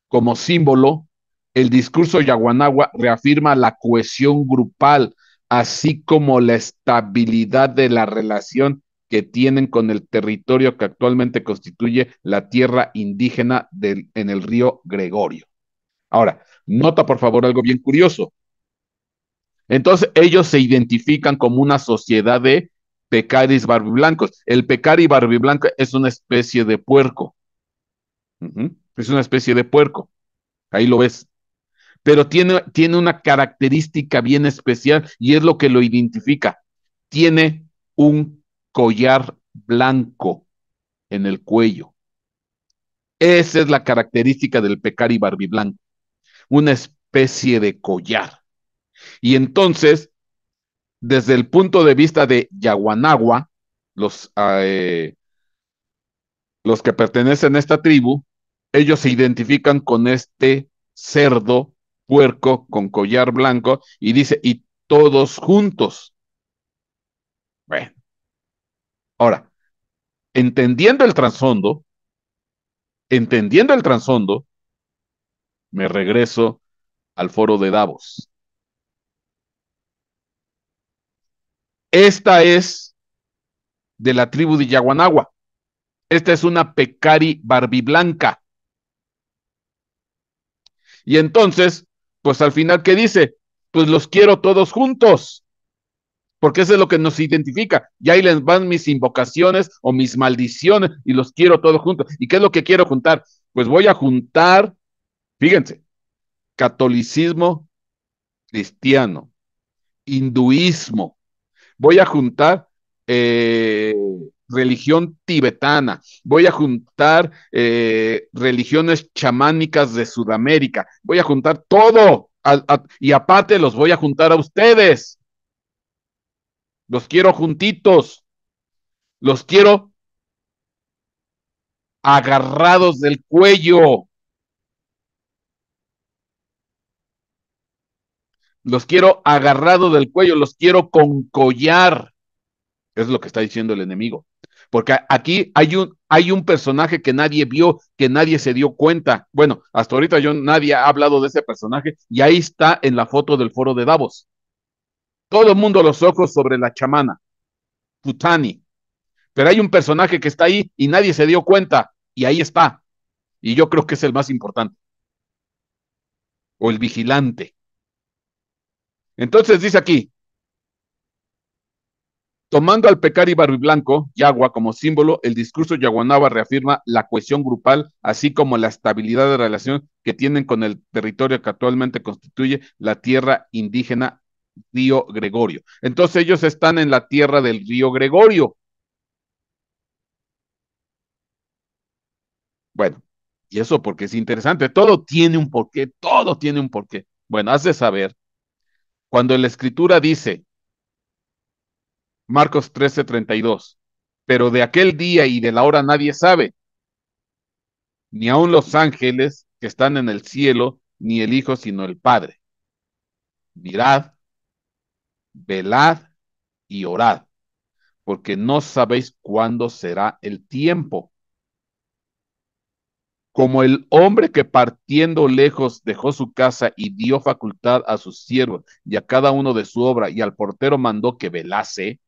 como símbolo, el discurso yaguanagua reafirma la cohesión grupal, así como la estabilidad de la relación que tienen con el territorio que actualmente constituye la tierra indígena en el río Gregorio. Ahora, nota por favor algo bien curioso. Entonces, ellos se identifican como una sociedad de pecaris barbiblancos. El pecari barbiblanco es una especie de puerco. Es una especie de puerco. Ahí lo ves. Pero tiene, tiene una característica bien especial y es lo que lo identifica. Tiene un collar blanco en el cuello. Esa es la característica del pecari barbiblanco, una especie de collar. Y entonces, desde el punto de vista de Yaguanagua, los, eh, los que pertenecen a esta tribu, ellos se identifican con este cerdo puerco con collar blanco y dice, y todos juntos. Bueno, Ahora, entendiendo el trasfondo, entendiendo el trasfondo, me regreso al foro de Davos. Esta es de la tribu de Yaguanagua. Esta es una pecari barbiblanca. Y entonces, pues al final, ¿qué dice? Pues los quiero todos juntos porque eso es lo que nos identifica. Y ahí les van mis invocaciones o mis maldiciones y los quiero todos juntos. ¿Y qué es lo que quiero juntar? Pues voy a juntar, fíjense, catolicismo cristiano, hinduismo, voy a juntar eh, religión tibetana, voy a juntar eh, religiones chamánicas de Sudamérica, voy a juntar todo. y aparte los voy a juntar a ustedes los quiero juntitos. Los quiero agarrados del cuello. Los quiero agarrados del cuello, los quiero con collar. Es lo que está diciendo el enemigo. Porque aquí hay un, hay un personaje que nadie vio, que nadie se dio cuenta. Bueno, hasta ahorita yo nadie ha hablado de ese personaje y ahí está en la foto del foro de Davos. Todo el mundo los ojos sobre la chamana, Putani, Pero hay un personaje que está ahí y nadie se dio cuenta y ahí está. Y yo creo que es el más importante. O el vigilante. Entonces dice aquí, Tomando al Pecari Blanco, agua como símbolo, el discurso yaguanaba reafirma la cohesión grupal, así como la estabilidad de relación que tienen con el territorio que actualmente constituye la tierra indígena río Gregorio. Entonces ellos están en la tierra del río Gregorio. Bueno, y eso porque es interesante, todo tiene un porqué, todo tiene un porqué. Bueno, has de saber, cuando la escritura dice, Marcos 13:32, pero de aquel día y de la hora nadie sabe, ni aun los ángeles que están en el cielo, ni el Hijo, sino el Padre. Mirad velad y orad, porque no sabéis cuándo será el tiempo. Como el hombre que partiendo lejos dejó su casa y dio facultad a sus siervos y a cada uno de su obra y al portero mandó que velase,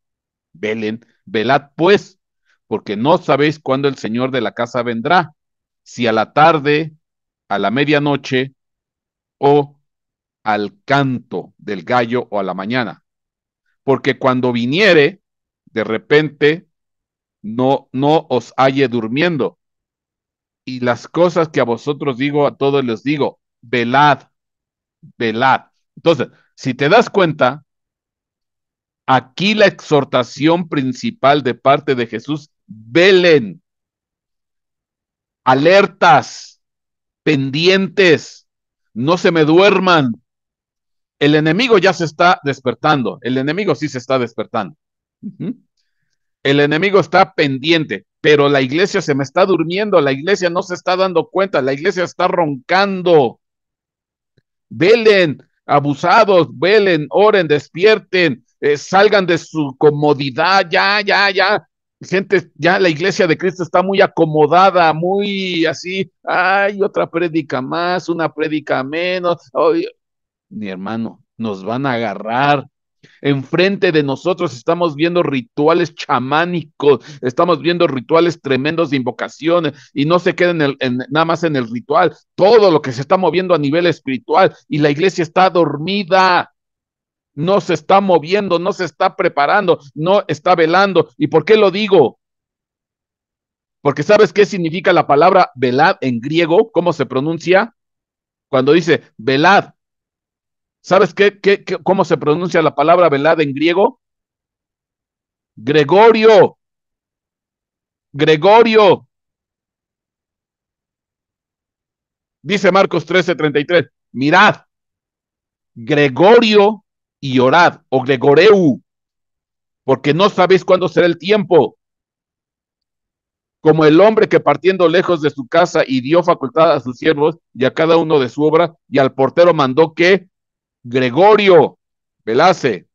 velen, velad pues, porque no sabéis cuándo el Señor de la casa vendrá, si a la tarde, a la medianoche o al canto del gallo o a la mañana porque cuando viniere, de repente, no, no os halle durmiendo. Y las cosas que a vosotros digo, a todos les digo, velad, velad. Entonces, si te das cuenta, aquí la exhortación principal de parte de Jesús, velen, alertas, pendientes, no se me duerman, el enemigo ya se está despertando, el enemigo sí se está despertando. El enemigo está pendiente, pero la iglesia se me está durmiendo, la iglesia no se está dando cuenta, la iglesia está roncando. Velen, abusados, velen, oren, despierten, eh, salgan de su comodidad, ya, ya, ya. Gente, ya la iglesia de Cristo está muy acomodada, muy así, hay otra prédica más, una prédica menos mi hermano, nos van a agarrar. Enfrente de nosotros estamos viendo rituales chamánicos, estamos viendo rituales tremendos de invocaciones y no se queden en, en, nada más en el ritual, todo lo que se está moviendo a nivel espiritual y la iglesia está dormida, no se está moviendo, no se está preparando, no está velando. ¿Y por qué lo digo? Porque ¿sabes qué significa la palabra velad en griego? ¿Cómo se pronuncia? Cuando dice velad, ¿Sabes qué, qué, cómo se pronuncia la palabra velada en griego? Gregorio. Gregorio. Dice Marcos 13:33, mirad, Gregorio y orad, o Gregoreu, porque no sabéis cuándo será el tiempo. Como el hombre que partiendo lejos de su casa y dio facultad a sus siervos y a cada uno de su obra, y al portero mandó que Gregorio, Velace,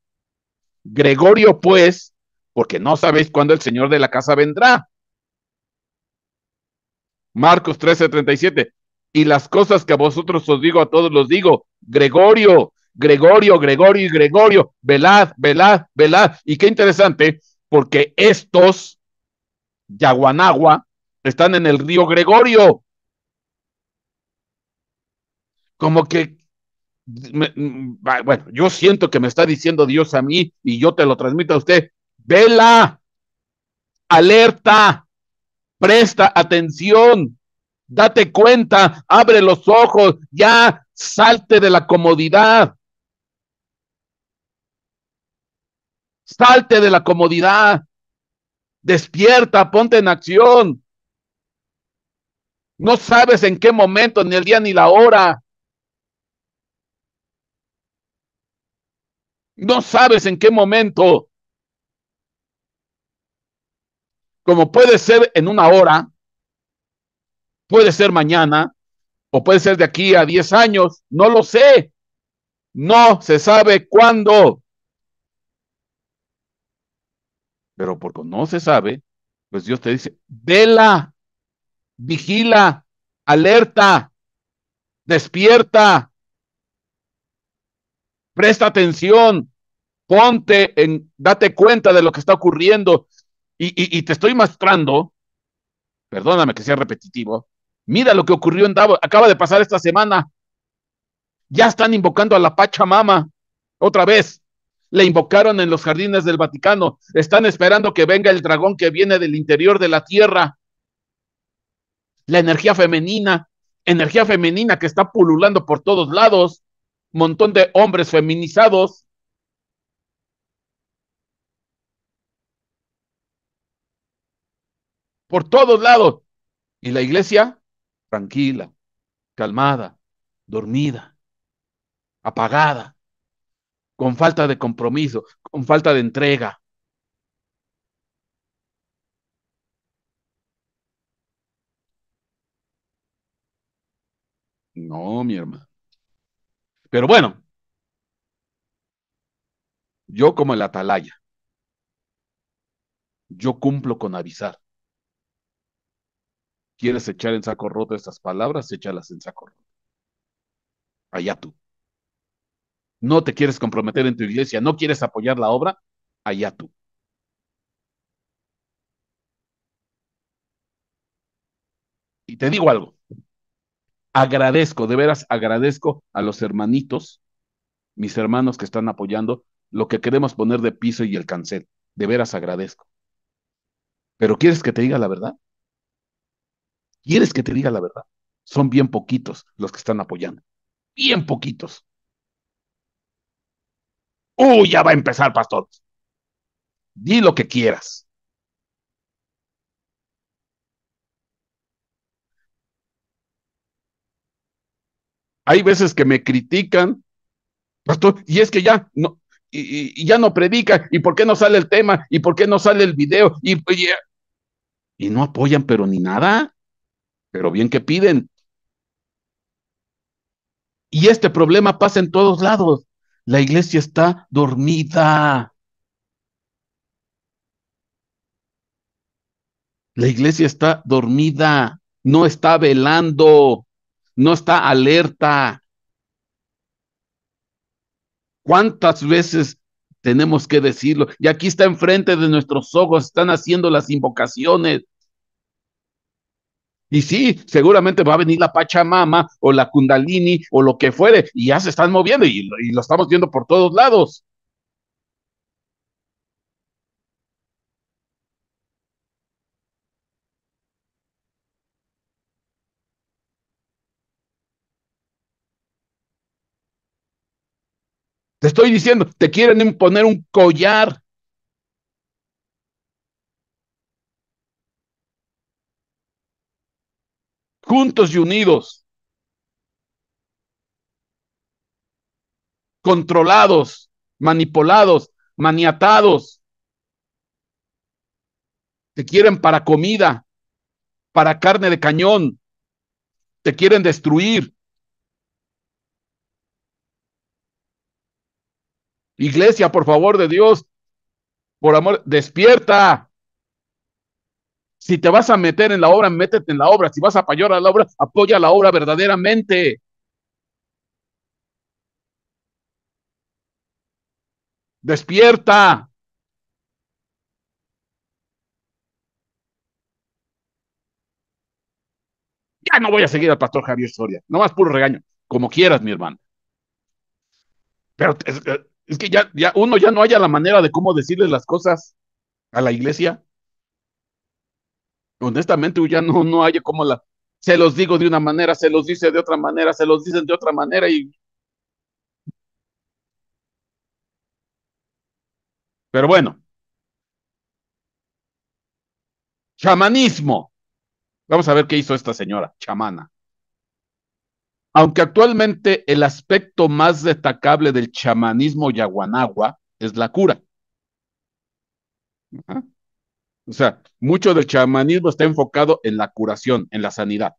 Gregorio pues, porque no sabéis cuándo el Señor de la casa vendrá. Marcos 13.37 Y las cosas que a vosotros os digo, a todos los digo, Gregorio, Gregorio, Gregorio y Gregorio, velad, velad, velad. Y qué interesante, porque estos, Yaguanagua, están en el río Gregorio. Como que bueno, yo siento que me está diciendo Dios a mí y yo te lo transmito a usted. Vela, alerta, presta atención, date cuenta, abre los ojos, ya salte de la comodidad. Salte de la comodidad. Despierta, ponte en acción. No sabes en qué momento, ni el día ni la hora. No sabes en qué momento. Como puede ser en una hora, puede ser mañana, o puede ser de aquí a 10 años, no lo sé. No se sabe cuándo. Pero porque no se sabe, pues Dios te dice, vela, vigila, alerta, despierta, Presta atención, ponte en, date cuenta de lo que está ocurriendo. Y, te estoy mostrando, perdóname que sea repetitivo, mira lo que ocurrió en Davos, acaba de pasar esta semana. Ya están invocando a la Pachamama otra vez. Le invocaron en los jardines del Vaticano. Están esperando que venga el dragón que viene del interior de la tierra. La energía femenina, energía femenina que está pululando por todos lados montón de hombres feminizados. Por todos lados. Y la iglesia, tranquila, calmada, dormida, apagada, con falta de compromiso, con falta de entrega. No, mi hermano. Pero bueno, yo como el atalaya, yo cumplo con avisar. ¿Quieres echar en saco roto estas palabras? Échalas en saco roto. Allá tú. No te quieres comprometer en tu iglesia, no quieres apoyar la obra, allá tú. Y te digo algo, Agradezco, de veras agradezco a los hermanitos, mis hermanos que están apoyando lo que queremos poner de piso y el cancel. De veras agradezco. Pero ¿quieres que te diga la verdad? ¿Quieres que te diga la verdad? Son bien poquitos los que están apoyando. Bien poquitos. ¡Uy, ya va a empezar, pastor! Di lo que quieras. Hay veces que me critican, y es que ya no, y, y, ya no predica, y por qué no sale el tema, y por qué no sale el video, y no apoyan, pero ni nada, pero bien que piden. Y este problema pasa en todos lados. La iglesia está dormida. La iglesia está dormida, no está velando no está alerta. ¿Cuántas veces tenemos que decirlo? Y aquí está enfrente de nuestros ojos, están haciendo las invocaciones. Y sí, seguramente va a venir la Pachamama o la Kundalini o lo que fuere, y ya se están moviendo y, lo estamos viendo por todos lados. Te estoy diciendo, te quieren imponer un collar. Juntos y unidos. Controlados, manipulados, maniatados. Te quieren para comida, para carne de cañón. Te quieren destruir. Iglesia, por favor de Dios, por amor, despierta. Si te vas a meter en la obra, métete en la obra. Si vas a apoyar a la obra, apoya la obra verdaderamente. Despierta. Ya no voy a seguir al pastor Javier Soria. No Nomás puro regaño. Como quieras, mi hermano. Pero eh, es que ya, ya uno ya no haya la manera de cómo decirles las cosas a la iglesia. Honestamente, ya no, no haya cómo la. Se los digo de una manera, se los dice de otra manera, se los dicen de otra manera y. Pero bueno. Chamanismo. Vamos a ver qué hizo esta señora, chamana. Aunque actualmente el aspecto más destacable del chamanismo yaguanagua es la cura. O sea, mucho del chamanismo está enfocado en la curación, en la sanidad.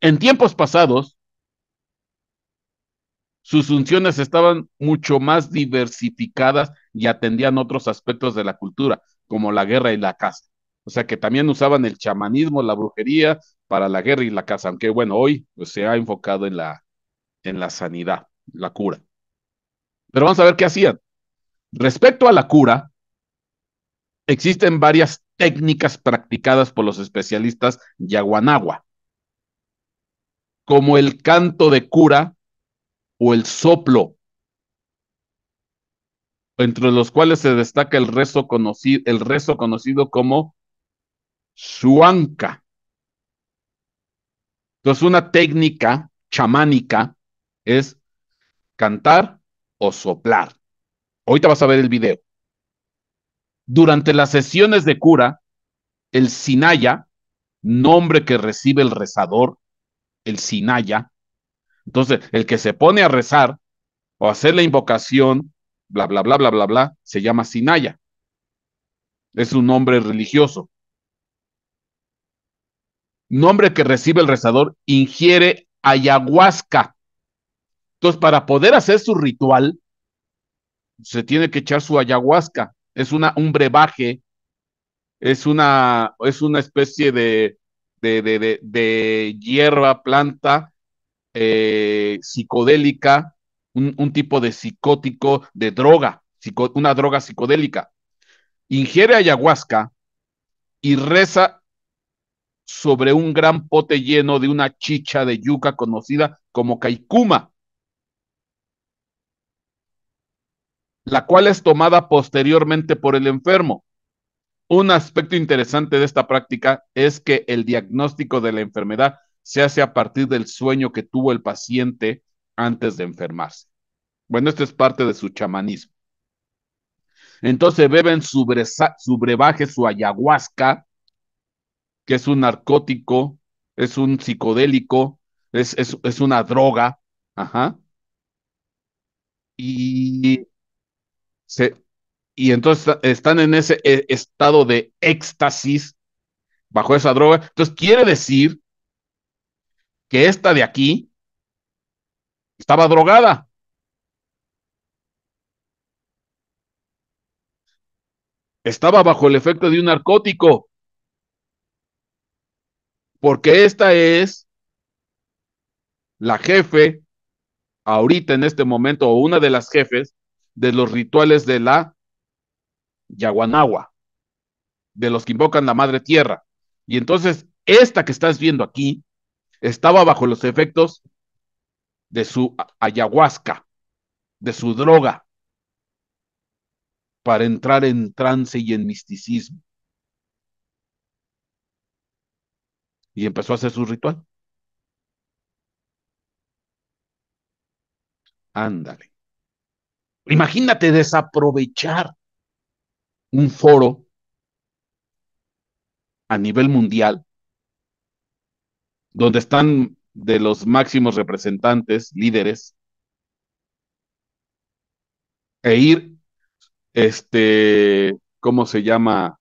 En tiempos pasados, sus funciones estaban mucho más diversificadas y atendían otros aspectos de la cultura, como la guerra y la caza. O sea que también usaban el chamanismo, la brujería, para la guerra y la casa, aunque bueno, hoy pues, se ha enfocado en la, en la sanidad, la cura. Pero vamos a ver qué hacían. Respecto a la cura, existen varias técnicas practicadas por los especialistas yaguanagua, como el canto de cura o el soplo, entre los cuales se destaca el rezo conocido, el rezo conocido como Shuanka. Entonces, una técnica chamánica es cantar o soplar. Ahorita vas a ver el video. Durante las sesiones de cura, el Sinaya, nombre que recibe el rezador, el Sinaya, entonces el que se pone a rezar o hacer la invocación, bla, bla, bla, bla, bla, bla, se llama Sinaya. Es un nombre religioso nombre que recibe el rezador, ingiere ayahuasca. Entonces, para poder hacer su ritual, se tiene que echar su ayahuasca. Es una, un brebaje, es una, es una especie de, de, de, hierba, planta eh, psicodélica, un, tipo de psicótico, de droga, una droga psicodélica. Ingiere ayahuasca y reza sobre un gran pote lleno de una chicha de yuca conocida como caicuma, la cual es tomada posteriormente por el enfermo. Un aspecto interesante de esta práctica es que el diagnóstico de la enfermedad se hace a partir del sueño que tuvo el paciente antes de enfermarse. Bueno, esto es parte de su chamanismo. Entonces beben su, su brebaje, su ayahuasca, que es un narcótico, es un psicodélico, es, es, es una droga, ajá. Y, se, y entonces están en ese eh, estado de éxtasis bajo esa droga. Entonces quiere decir que esta de aquí estaba drogada. Estaba bajo el efecto de un narcótico porque esta es la jefe, ahorita en este momento, o una de las jefes de los rituales de la Yaguanagua, de los que invocan la Madre Tierra. Y entonces, esta que estás viendo aquí estaba bajo los efectos de su ayahuasca, de su droga, para entrar en trance y en misticismo. y empezó a hacer su ritual. Ándale. Imagínate desaprovechar un foro a nivel mundial donde están de los máximos representantes, líderes, e ir, este, ¿cómo se llama?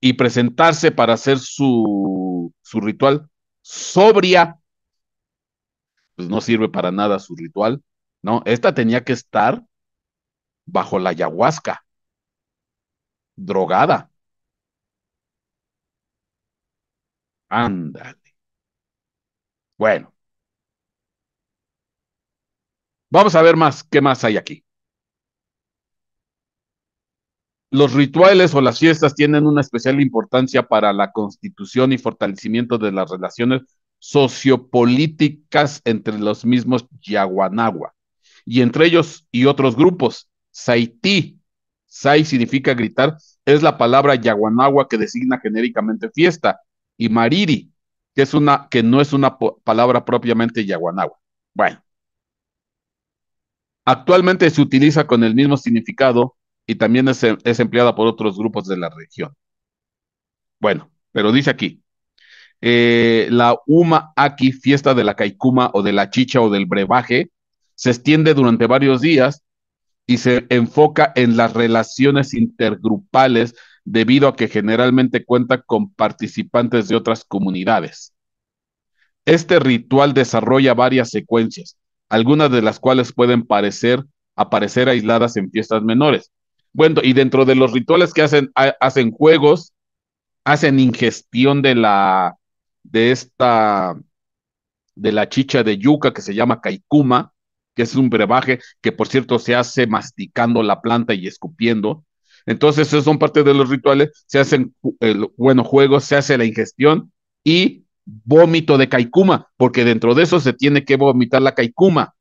Y presentarse para hacer su su, ritual sobria, pues no sirve para nada su ritual, ¿no? Esta tenía que estar bajo la ayahuasca, drogada. Ándale. Bueno. Vamos a ver más, qué más hay aquí. Los rituales o las fiestas tienen una especial importancia para la constitución y fortalecimiento de las relaciones sociopolíticas entre los mismos Yaguanagua y entre ellos y otros grupos. Saití, Sai significa gritar, es la palabra Yaguanagua que designa genéricamente fiesta y Mariri, que, es una, que no es una palabra propiamente Yaguanagua. Bueno. Actualmente se utiliza con el mismo significado y también es, empleada por otros grupos de la región. Bueno, pero dice aquí, eh, la Uma Aki, fiesta de la caicuma o de la chicha o del brebaje, se extiende durante varios días y se enfoca en las relaciones intergrupales debido a que generalmente cuenta con participantes de otras comunidades. Este ritual desarrolla varias secuencias, algunas de las cuales pueden parecer, aparecer aisladas en fiestas menores, bueno, y dentro de los rituales que hacen, hacen juegos, hacen ingestión de la, de esta, de la chicha de yuca que se llama caicuma, que es un brebaje que por cierto se hace masticando la planta y escupiendo. Entonces, esos son parte de los rituales, se hacen, el, bueno, juegos, se hace la ingestión y vómito de caicuma, porque dentro de eso se tiene que vomitar la caicuma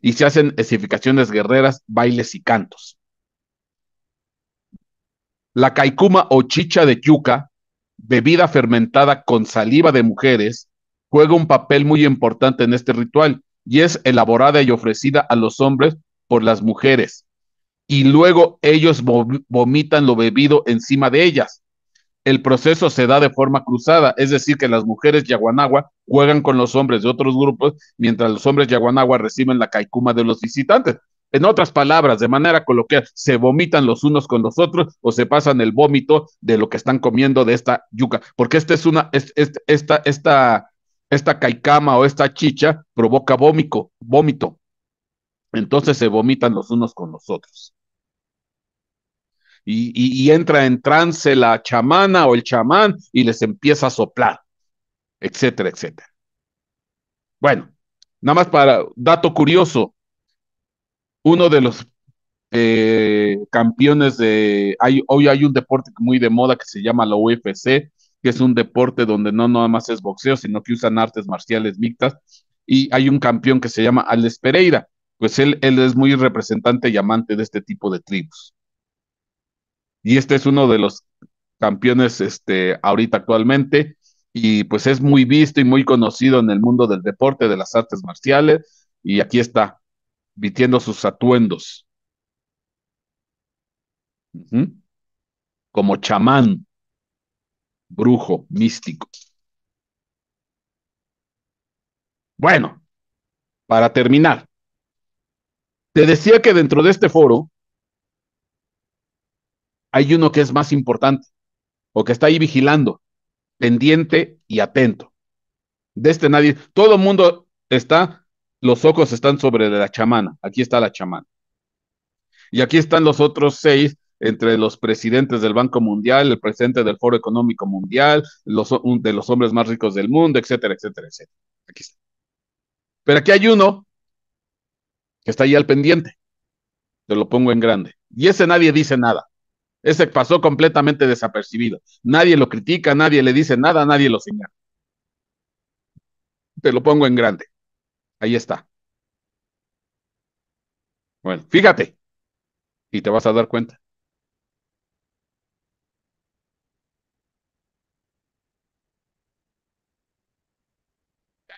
y se hacen escificaciones guerreras, bailes y cantos. La caicuma o chicha de yuca, bebida fermentada con saliva de mujeres, juega un papel muy importante en este ritual y es elaborada y ofrecida a los hombres por las mujeres. Y luego ellos vomitan lo bebido encima de ellas. El proceso se da de forma cruzada, es decir, que las mujeres yaguanagua juegan con los hombres de otros grupos, mientras los hombres yaguanagua reciben la caicuma de los visitantes. En otras palabras, de manera coloquial, se vomitan los unos con los otros o se pasan el vómito de lo que están comiendo de esta yuca, porque esta es una, esta, esta, esta caicama o esta chicha provoca vómico, vómito. Entonces se vomitan los unos con los otros. Y, y entra en trance la chamana o el chamán y les empieza a soplar, etcétera, etcétera. Bueno, nada más para dato curioso, uno de los eh, campeones de... hoy hay un deporte muy de moda que se llama la UFC, que es un deporte donde no nada más es boxeo, sino que usan artes marciales mixtas. Y hay un campeón que se llama Alex Pereira. Pues él, él es muy representante y amante de este tipo de tribus. Y este es uno de los campeones este, ahorita actualmente y pues es muy visto y muy conocido en el mundo del deporte, de las artes marciales y aquí está vistiendo sus atuendos. Como chamán, brujo, místico. Bueno, para terminar, te decía que dentro de este foro hay uno que es más importante o que está ahí vigilando, pendiente y atento. De este nadie, todo el mundo está los ojos están sobre la chamana. Aquí está la chamana. Y aquí están los otros seis entre los presidentes del Banco Mundial, el presidente del Foro Económico Mundial, de los hombres más ricos del mundo, etcétera, etcétera, etcétera. Aquí está. Pero aquí hay uno que está ahí al pendiente. Te lo pongo en grande. Y ese nadie dice nada. Ese pasó completamente desapercibido. Nadie lo critica, nadie le dice nada, nadie lo señala. Te lo pongo en grande. Ahí está. Bueno, fíjate y te vas a dar cuenta.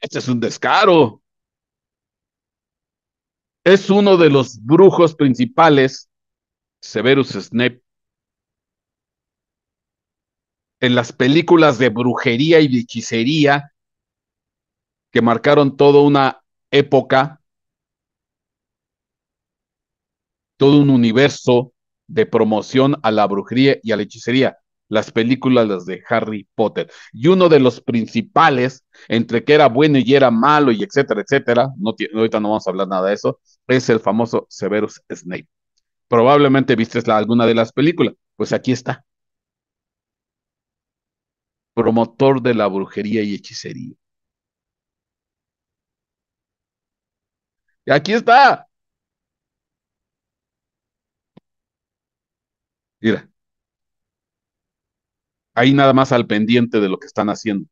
Este es un descaro. Es uno de los brujos principales, Severus Snape. En las películas de brujería y hechicería que marcaron toda una época, todo un universo de promoción a la brujería y a la hechicería, las películas las de Harry Potter. Y uno de los principales, entre que era bueno y era malo y etcétera, etcétera, no ahorita no vamos a hablar nada de eso, es el famoso Severus Snape. Probablemente viste alguna de las películas, pues aquí está. Promotor de la brujería y hechicería. Aquí está. Mira. Ahí nada más al pendiente de lo que están haciendo.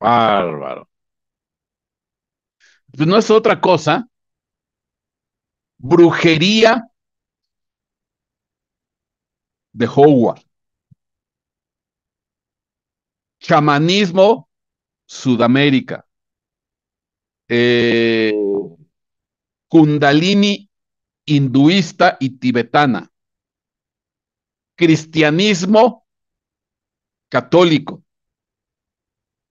Bárbaro. Pues no es otra cosa. Brujería de Howard. Chamanismo Sudamérica. Eh, kundalini hinduista y tibetana. Cristianismo católico.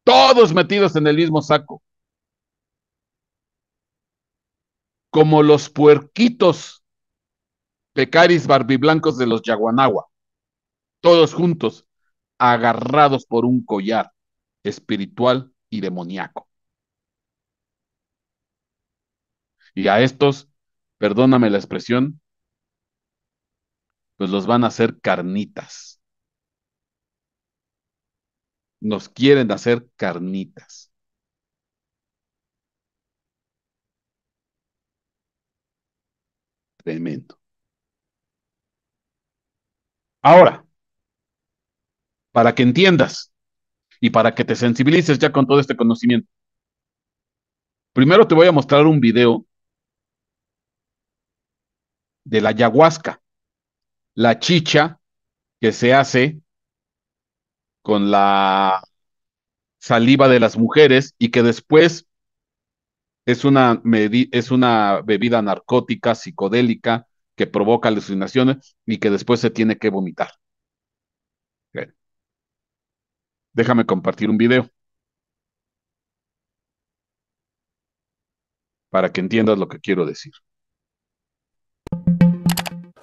Todos metidos en el mismo saco. Como los puerquitos pecaris barbiblancos de los Yaguanagua. Todos juntos, agarrados por un collar espiritual y demoníaco. Y a estos, perdóname la expresión, pues los van a hacer carnitas. Nos quieren hacer carnitas. Tremendo. Ahora, para que entiendas y para que te sensibilices ya con todo este conocimiento. Primero te voy a mostrar un video de la ayahuasca, la chicha que se hace con la saliva de las mujeres y que después es una, es una bebida narcótica, psicodélica, que provoca alucinaciones y que después se tiene que vomitar. Déjame compartir un video para que entiendas lo que quiero decir.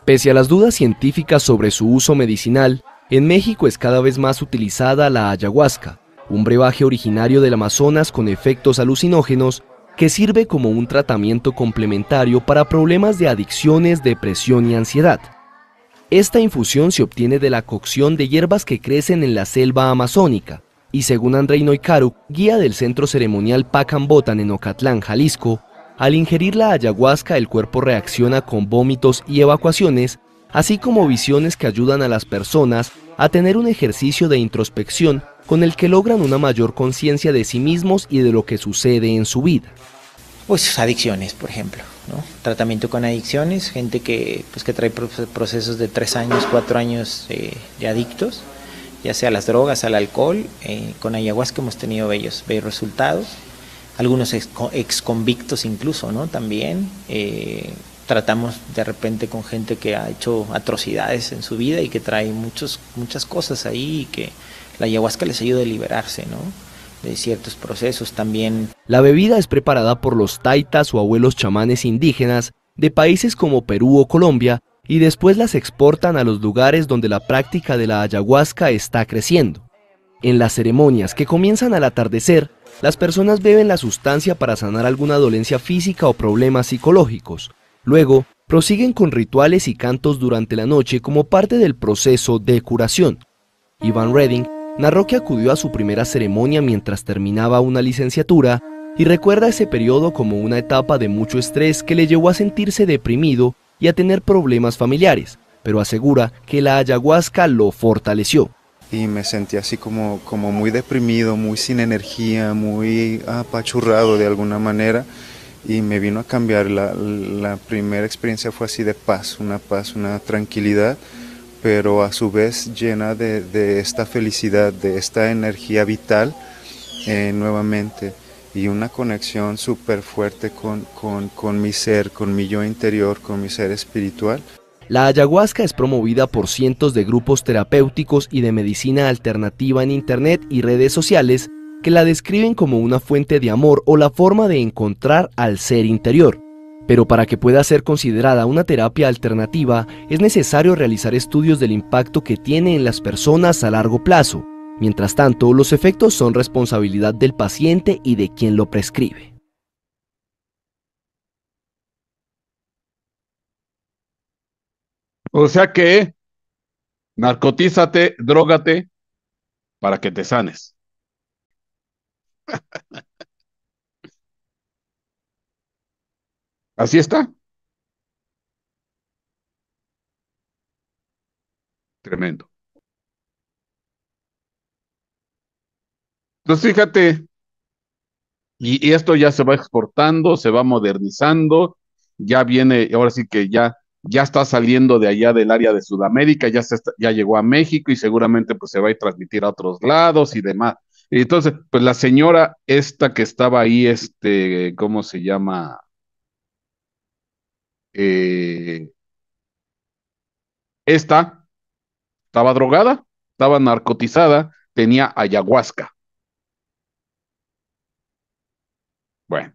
Pese a las dudas científicas sobre su uso medicinal, en México es cada vez más utilizada la ayahuasca, un brebaje originario del Amazonas con efectos alucinógenos que sirve como un tratamiento complementario para problemas de adicciones, depresión y ansiedad. Esta infusión se obtiene de la cocción de hierbas que crecen en la selva amazónica, y según Andrei Noikaru, guía del centro ceremonial Pacan en Ocatlán, Jalisco, al ingerir la ayahuasca el cuerpo reacciona con vómitos y evacuaciones, así como visiones que ayudan a las personas a tener un ejercicio de introspección con el que logran una mayor conciencia de sí mismos y de lo que sucede en su vida pues adicciones, por ejemplo, tratamiento con adicciones, gente que, pues, que trae procesos de tres años, cuatro años eh, de adictos, ya sea a las drogas, al alcohol, eh, con ayahuasca hemos tenido bellos, resultados, algunos ex, convictos incluso, ¿no? También eh, tratamos de repente con gente que ha hecho atrocidades en su vida y que trae muchos, muchas cosas ahí y que la ayahuasca les ayuda a liberarse, ¿no? de ciertos procesos también. La bebida es preparada por los taitas o abuelos chamanes indígenas de países como Perú o Colombia y después las exportan a los lugares donde la práctica de la ayahuasca está creciendo. En las ceremonias que comienzan al atardecer, las personas beben la sustancia para sanar alguna dolencia física o problemas psicológicos. Luego, prosiguen con rituales y cantos durante la noche como parte del proceso de curación. Ivan Redding narró que acudió a su primera ceremonia mientras terminaba una licenciatura y recuerda ese periodo como una etapa de mucho estrés que le llevó a sentirse deprimido y a tener problemas familiares, pero asegura que la ayahuasca lo fortaleció. Y me sentí así como, como muy deprimido, muy sin energía, muy apachurrado de alguna manera y me vino a cambiar. la primera experiencia fue así de paz, una paz, una tranquilidad pero a su vez llena de, esta felicidad, de esta energía vital eh, nuevamente y una conexión súper fuerte con mi ser, con mi yo interior, con mi ser espiritual. La ayahuasca es promovida por cientos de grupos terapéuticos y de medicina alternativa en Internet y redes sociales que la describen como una fuente de amor o la forma de encontrar al ser interior. Pero para que pueda ser considerada una terapia alternativa, es necesario realizar estudios del impacto que tiene en las personas a largo plazo. Mientras tanto, los efectos son responsabilidad del paciente y de quien lo prescribe. O sea que narcotízate, drógate para que te sanes. Así está. Tremendo. Entonces, fíjate, y, esto ya se va exportando, se va modernizando, ya viene, ahora sí que ya ya está saliendo de allá del área de Sudamérica, ya, se ya llegó a México y seguramente pues se va a transmitir a otros lados y demás. Y entonces, pues la señora esta que estaba ahí, este, ¿cómo se llama? Eh, esta estaba drogada, estaba narcotizada, tenía ayahuasca. Bueno.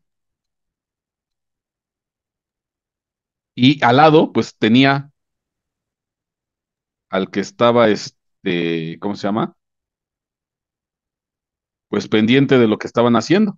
Y al lado, pues tenía al que estaba este, ¿cómo se llama? Pues pendiente de lo que estaban haciendo.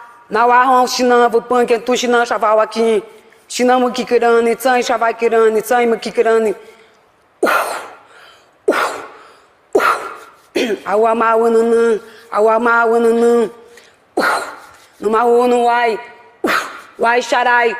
Nawarão shinambu panque tu shinan chaval aqui. Shinamu kikirani, tsan chavai kirani, tsan mukikirani. Awamawa nanã, ma nanã. Numa uai, uai charai.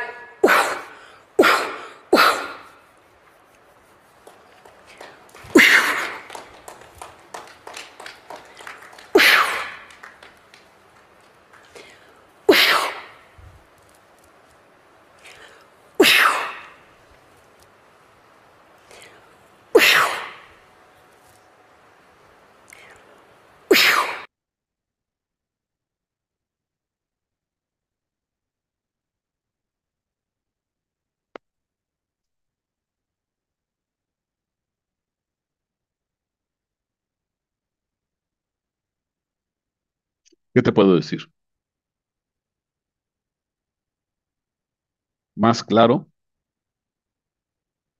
¿Qué te puedo decir? Más claro,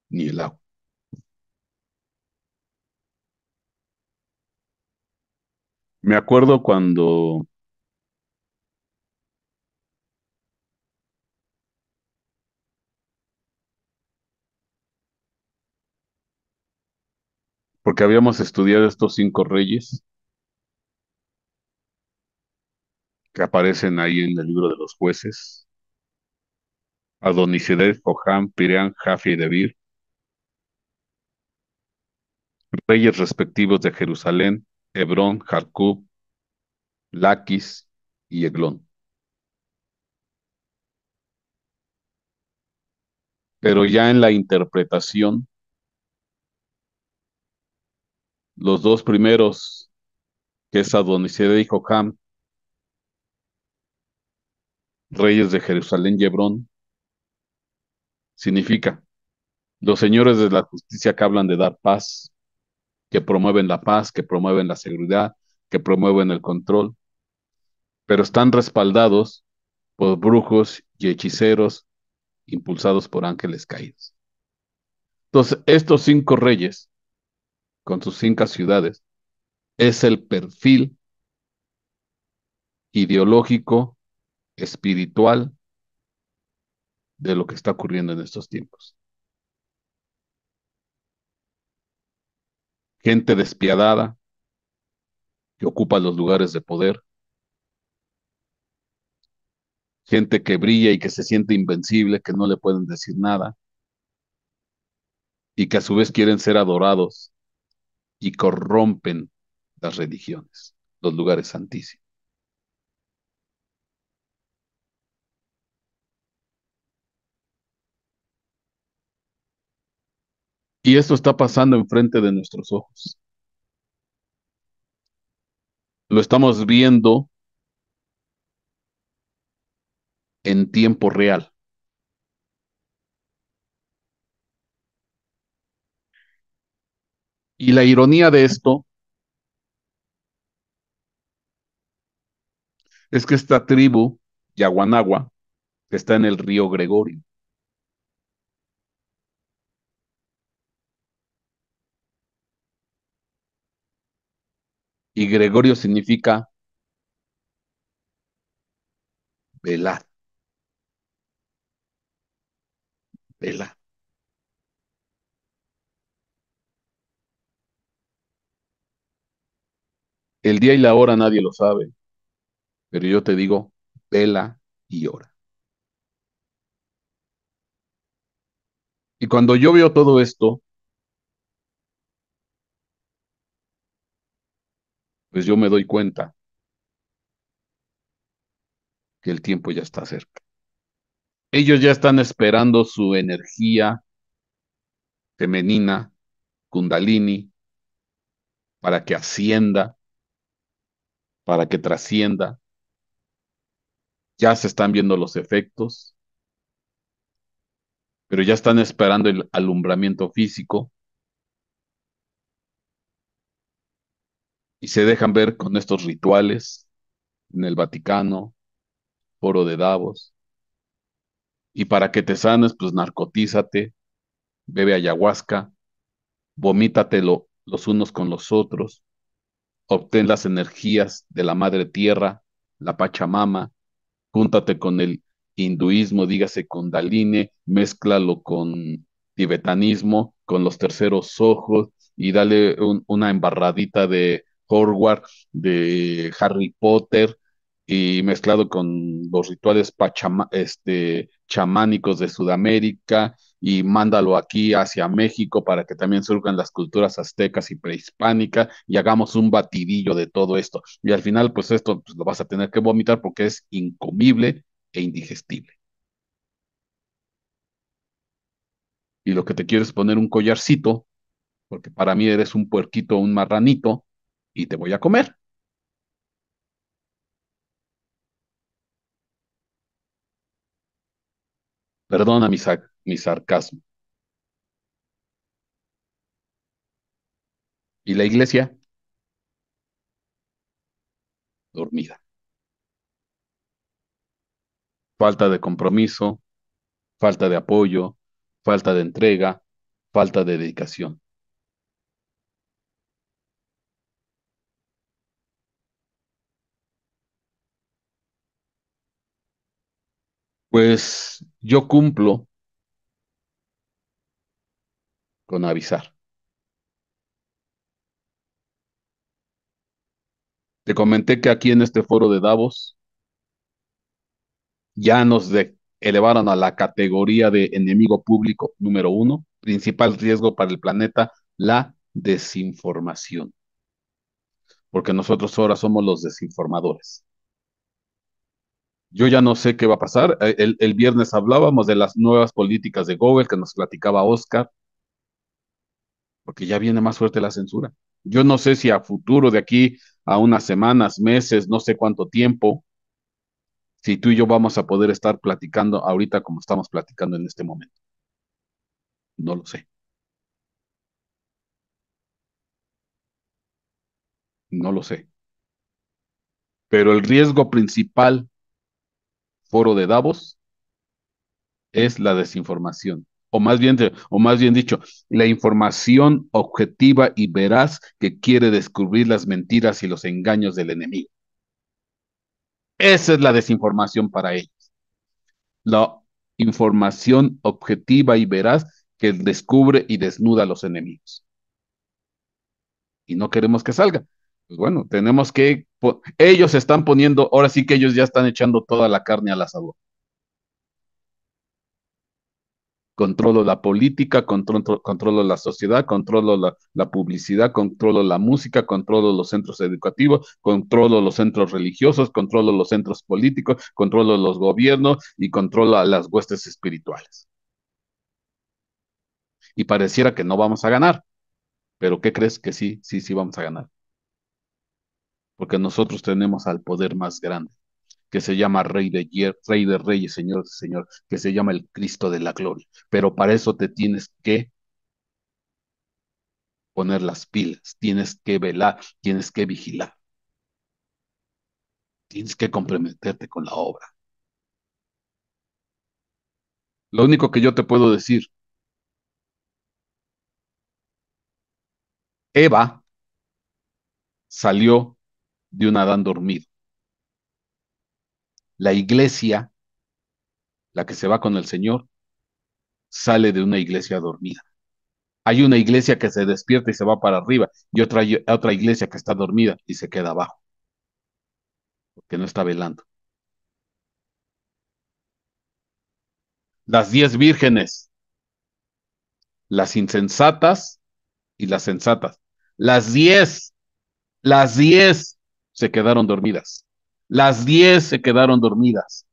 ni el agua. Me acuerdo cuando porque habíamos estudiado estos cinco reyes que aparecen ahí en el libro de los jueces. Adonisede, Johan, Pirean, Jafi y Debir. Reyes respectivos de Jerusalén, Hebrón, Jarcub, Laquis y Eglón. Pero ya en la interpretación, los dos primeros, que es Adonisede y joham reyes de Jerusalén y Hebrón, significa los señores de la justicia que hablan de dar paz, que promueven la paz, que promueven la seguridad, que promueven el control, pero están respaldados por brujos y hechiceros impulsados por ángeles caídos. Entonces, estos cinco reyes, con sus cinco ciudades, es el perfil ideológico espiritual de lo que está ocurriendo en estos tiempos. Gente despiadada que ocupa los lugares de poder. Gente que brilla y que se siente invencible, que no le pueden decir nada. Y que a su vez quieren ser adorados y corrompen las religiones, los lugares santísimos. Y esto está pasando enfrente de nuestros ojos. Lo estamos viendo en tiempo real. Y la ironía de esto es que esta tribu, Yaguanagua, está en el río Gregorio. y Gregorio significa vela, vela. El día y la hora nadie lo sabe, pero yo te digo, vela y hora. Y cuando yo veo todo esto, pues yo me doy cuenta que el tiempo ya está cerca. Ellos ya están esperando su energía femenina, kundalini, para que ascienda, para que trascienda. Ya se están viendo los efectos, pero ya están esperando el alumbramiento físico, y se dejan ver con estos rituales en el Vaticano, Foro de Davos. Y para que te sanes, pues narcotízate, bebe ayahuasca, vomítatelo los unos con los otros, obtén las energías de la Madre Tierra, la Pachamama, júntate con el hinduismo, dígase Kundalini, mezclalo con tibetanismo, con los terceros ojos y dale una embarradita de de Harry Potter, y mezclado con los rituales pachama, este, chamánicos de Sudamérica, y mándalo aquí hacia México para que también surjan las culturas aztecas y prehispánicas y hagamos un batidillo de todo esto. Y al final, pues esto pues, lo vas a tener que vomitar porque es incomible e indigestible. Y lo que te quiero es poner un collarcito, porque para mí eres un puerquito o un marranito, y te voy a comer. Perdona mi, mi sarcasmo. ¿Y la iglesia? Dormida. Falta de compromiso, falta de apoyo, falta de entrega, falta de dedicación. pues yo cumplo con avisar. Te comenté que aquí en este foro de Davos ya nos elevaron a la categoría de enemigo público número uno, principal riesgo para el planeta, la desinformación. Porque nosotros ahora somos los desinformadores yo ya no sé qué va a pasar. Eh, el, viernes hablábamos de las nuevas políticas de Google que nos platicaba Oscar, porque ya viene más fuerte la censura. Yo no sé si a futuro, de aquí a unas semanas, meses, no sé cuánto tiempo, si tú y yo vamos a poder estar platicando ahorita como estamos platicando en este momento. No lo sé. No lo sé. Pero el riesgo principal foro de Davos es la desinformación. O más, bien, o más bien dicho, la información objetiva y veraz que quiere descubrir las mentiras y los engaños del enemigo. Esa es la desinformación para ellos. La información objetiva y veraz que descubre y desnuda a los enemigos. Y no queremos que salga. Pues bueno, tenemos que, ellos están poniendo, ahora sí que ellos ya están echando toda la carne a la asador. Controlo la política, controlo, la sociedad, controlo la, la, publicidad, controlo la música, controlo los centros educativos, controlo los centros religiosos, controlo los centros políticos, controlo los gobiernos y controlo a las huestes espirituales. Y pareciera que no vamos a ganar, pero ¿qué crees que sí, sí, sí vamos a ganar? porque nosotros tenemos al poder más grande, que se llama Rey de, Rey de Reyes, Señor Señor, que se llama el Cristo de la Gloria. Pero para eso te tienes que poner las pilas, tienes que velar, tienes que vigilar. Tienes que comprometerte con la obra. Lo único que yo te puedo decir, Eva salió de un Adán dormido. La iglesia, la que se va con el Señor, sale de una iglesia dormida. Hay una iglesia que se despierta y se va para arriba y otra, otra iglesia que está dormida y se queda abajo, porque no está velando. Las diez vírgenes, las insensatas y las sensatas. Las diez, las diez se quedaron dormidas. Las 10 se quedaron dormidas.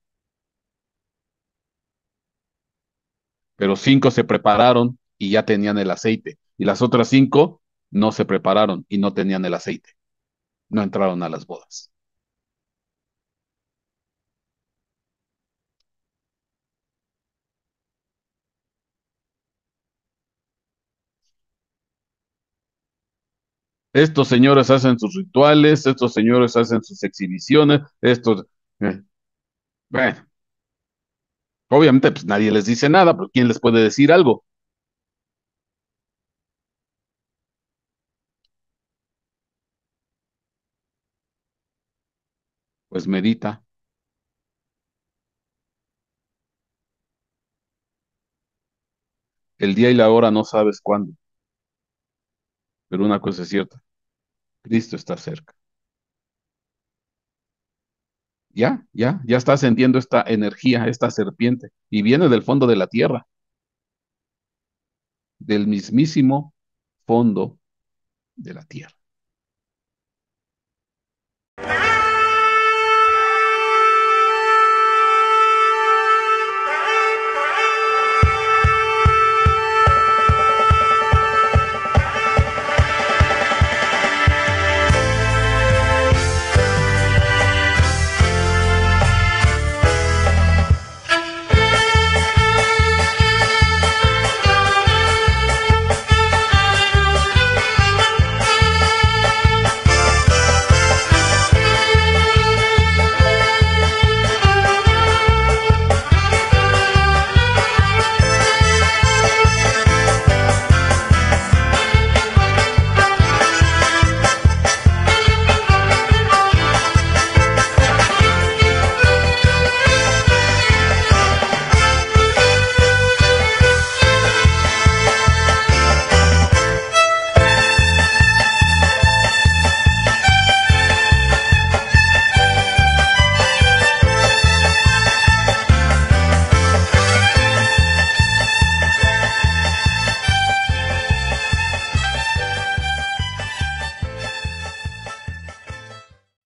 Pero cinco se prepararon y ya tenían el aceite. Y las otras cinco no se prepararon y no tenían el aceite. No entraron a las bodas. Estos señores hacen sus rituales, estos señores hacen sus exhibiciones, estos... Eh, bueno, obviamente pues nadie les dice nada, pero ¿quién les puede decir algo? Pues medita. El día y la hora no sabes cuándo. Pero una cosa es cierta. Cristo está cerca. Ya, ya, ya está ascendiendo esta energía, esta serpiente, y viene del fondo de la tierra, del mismísimo fondo de la tierra.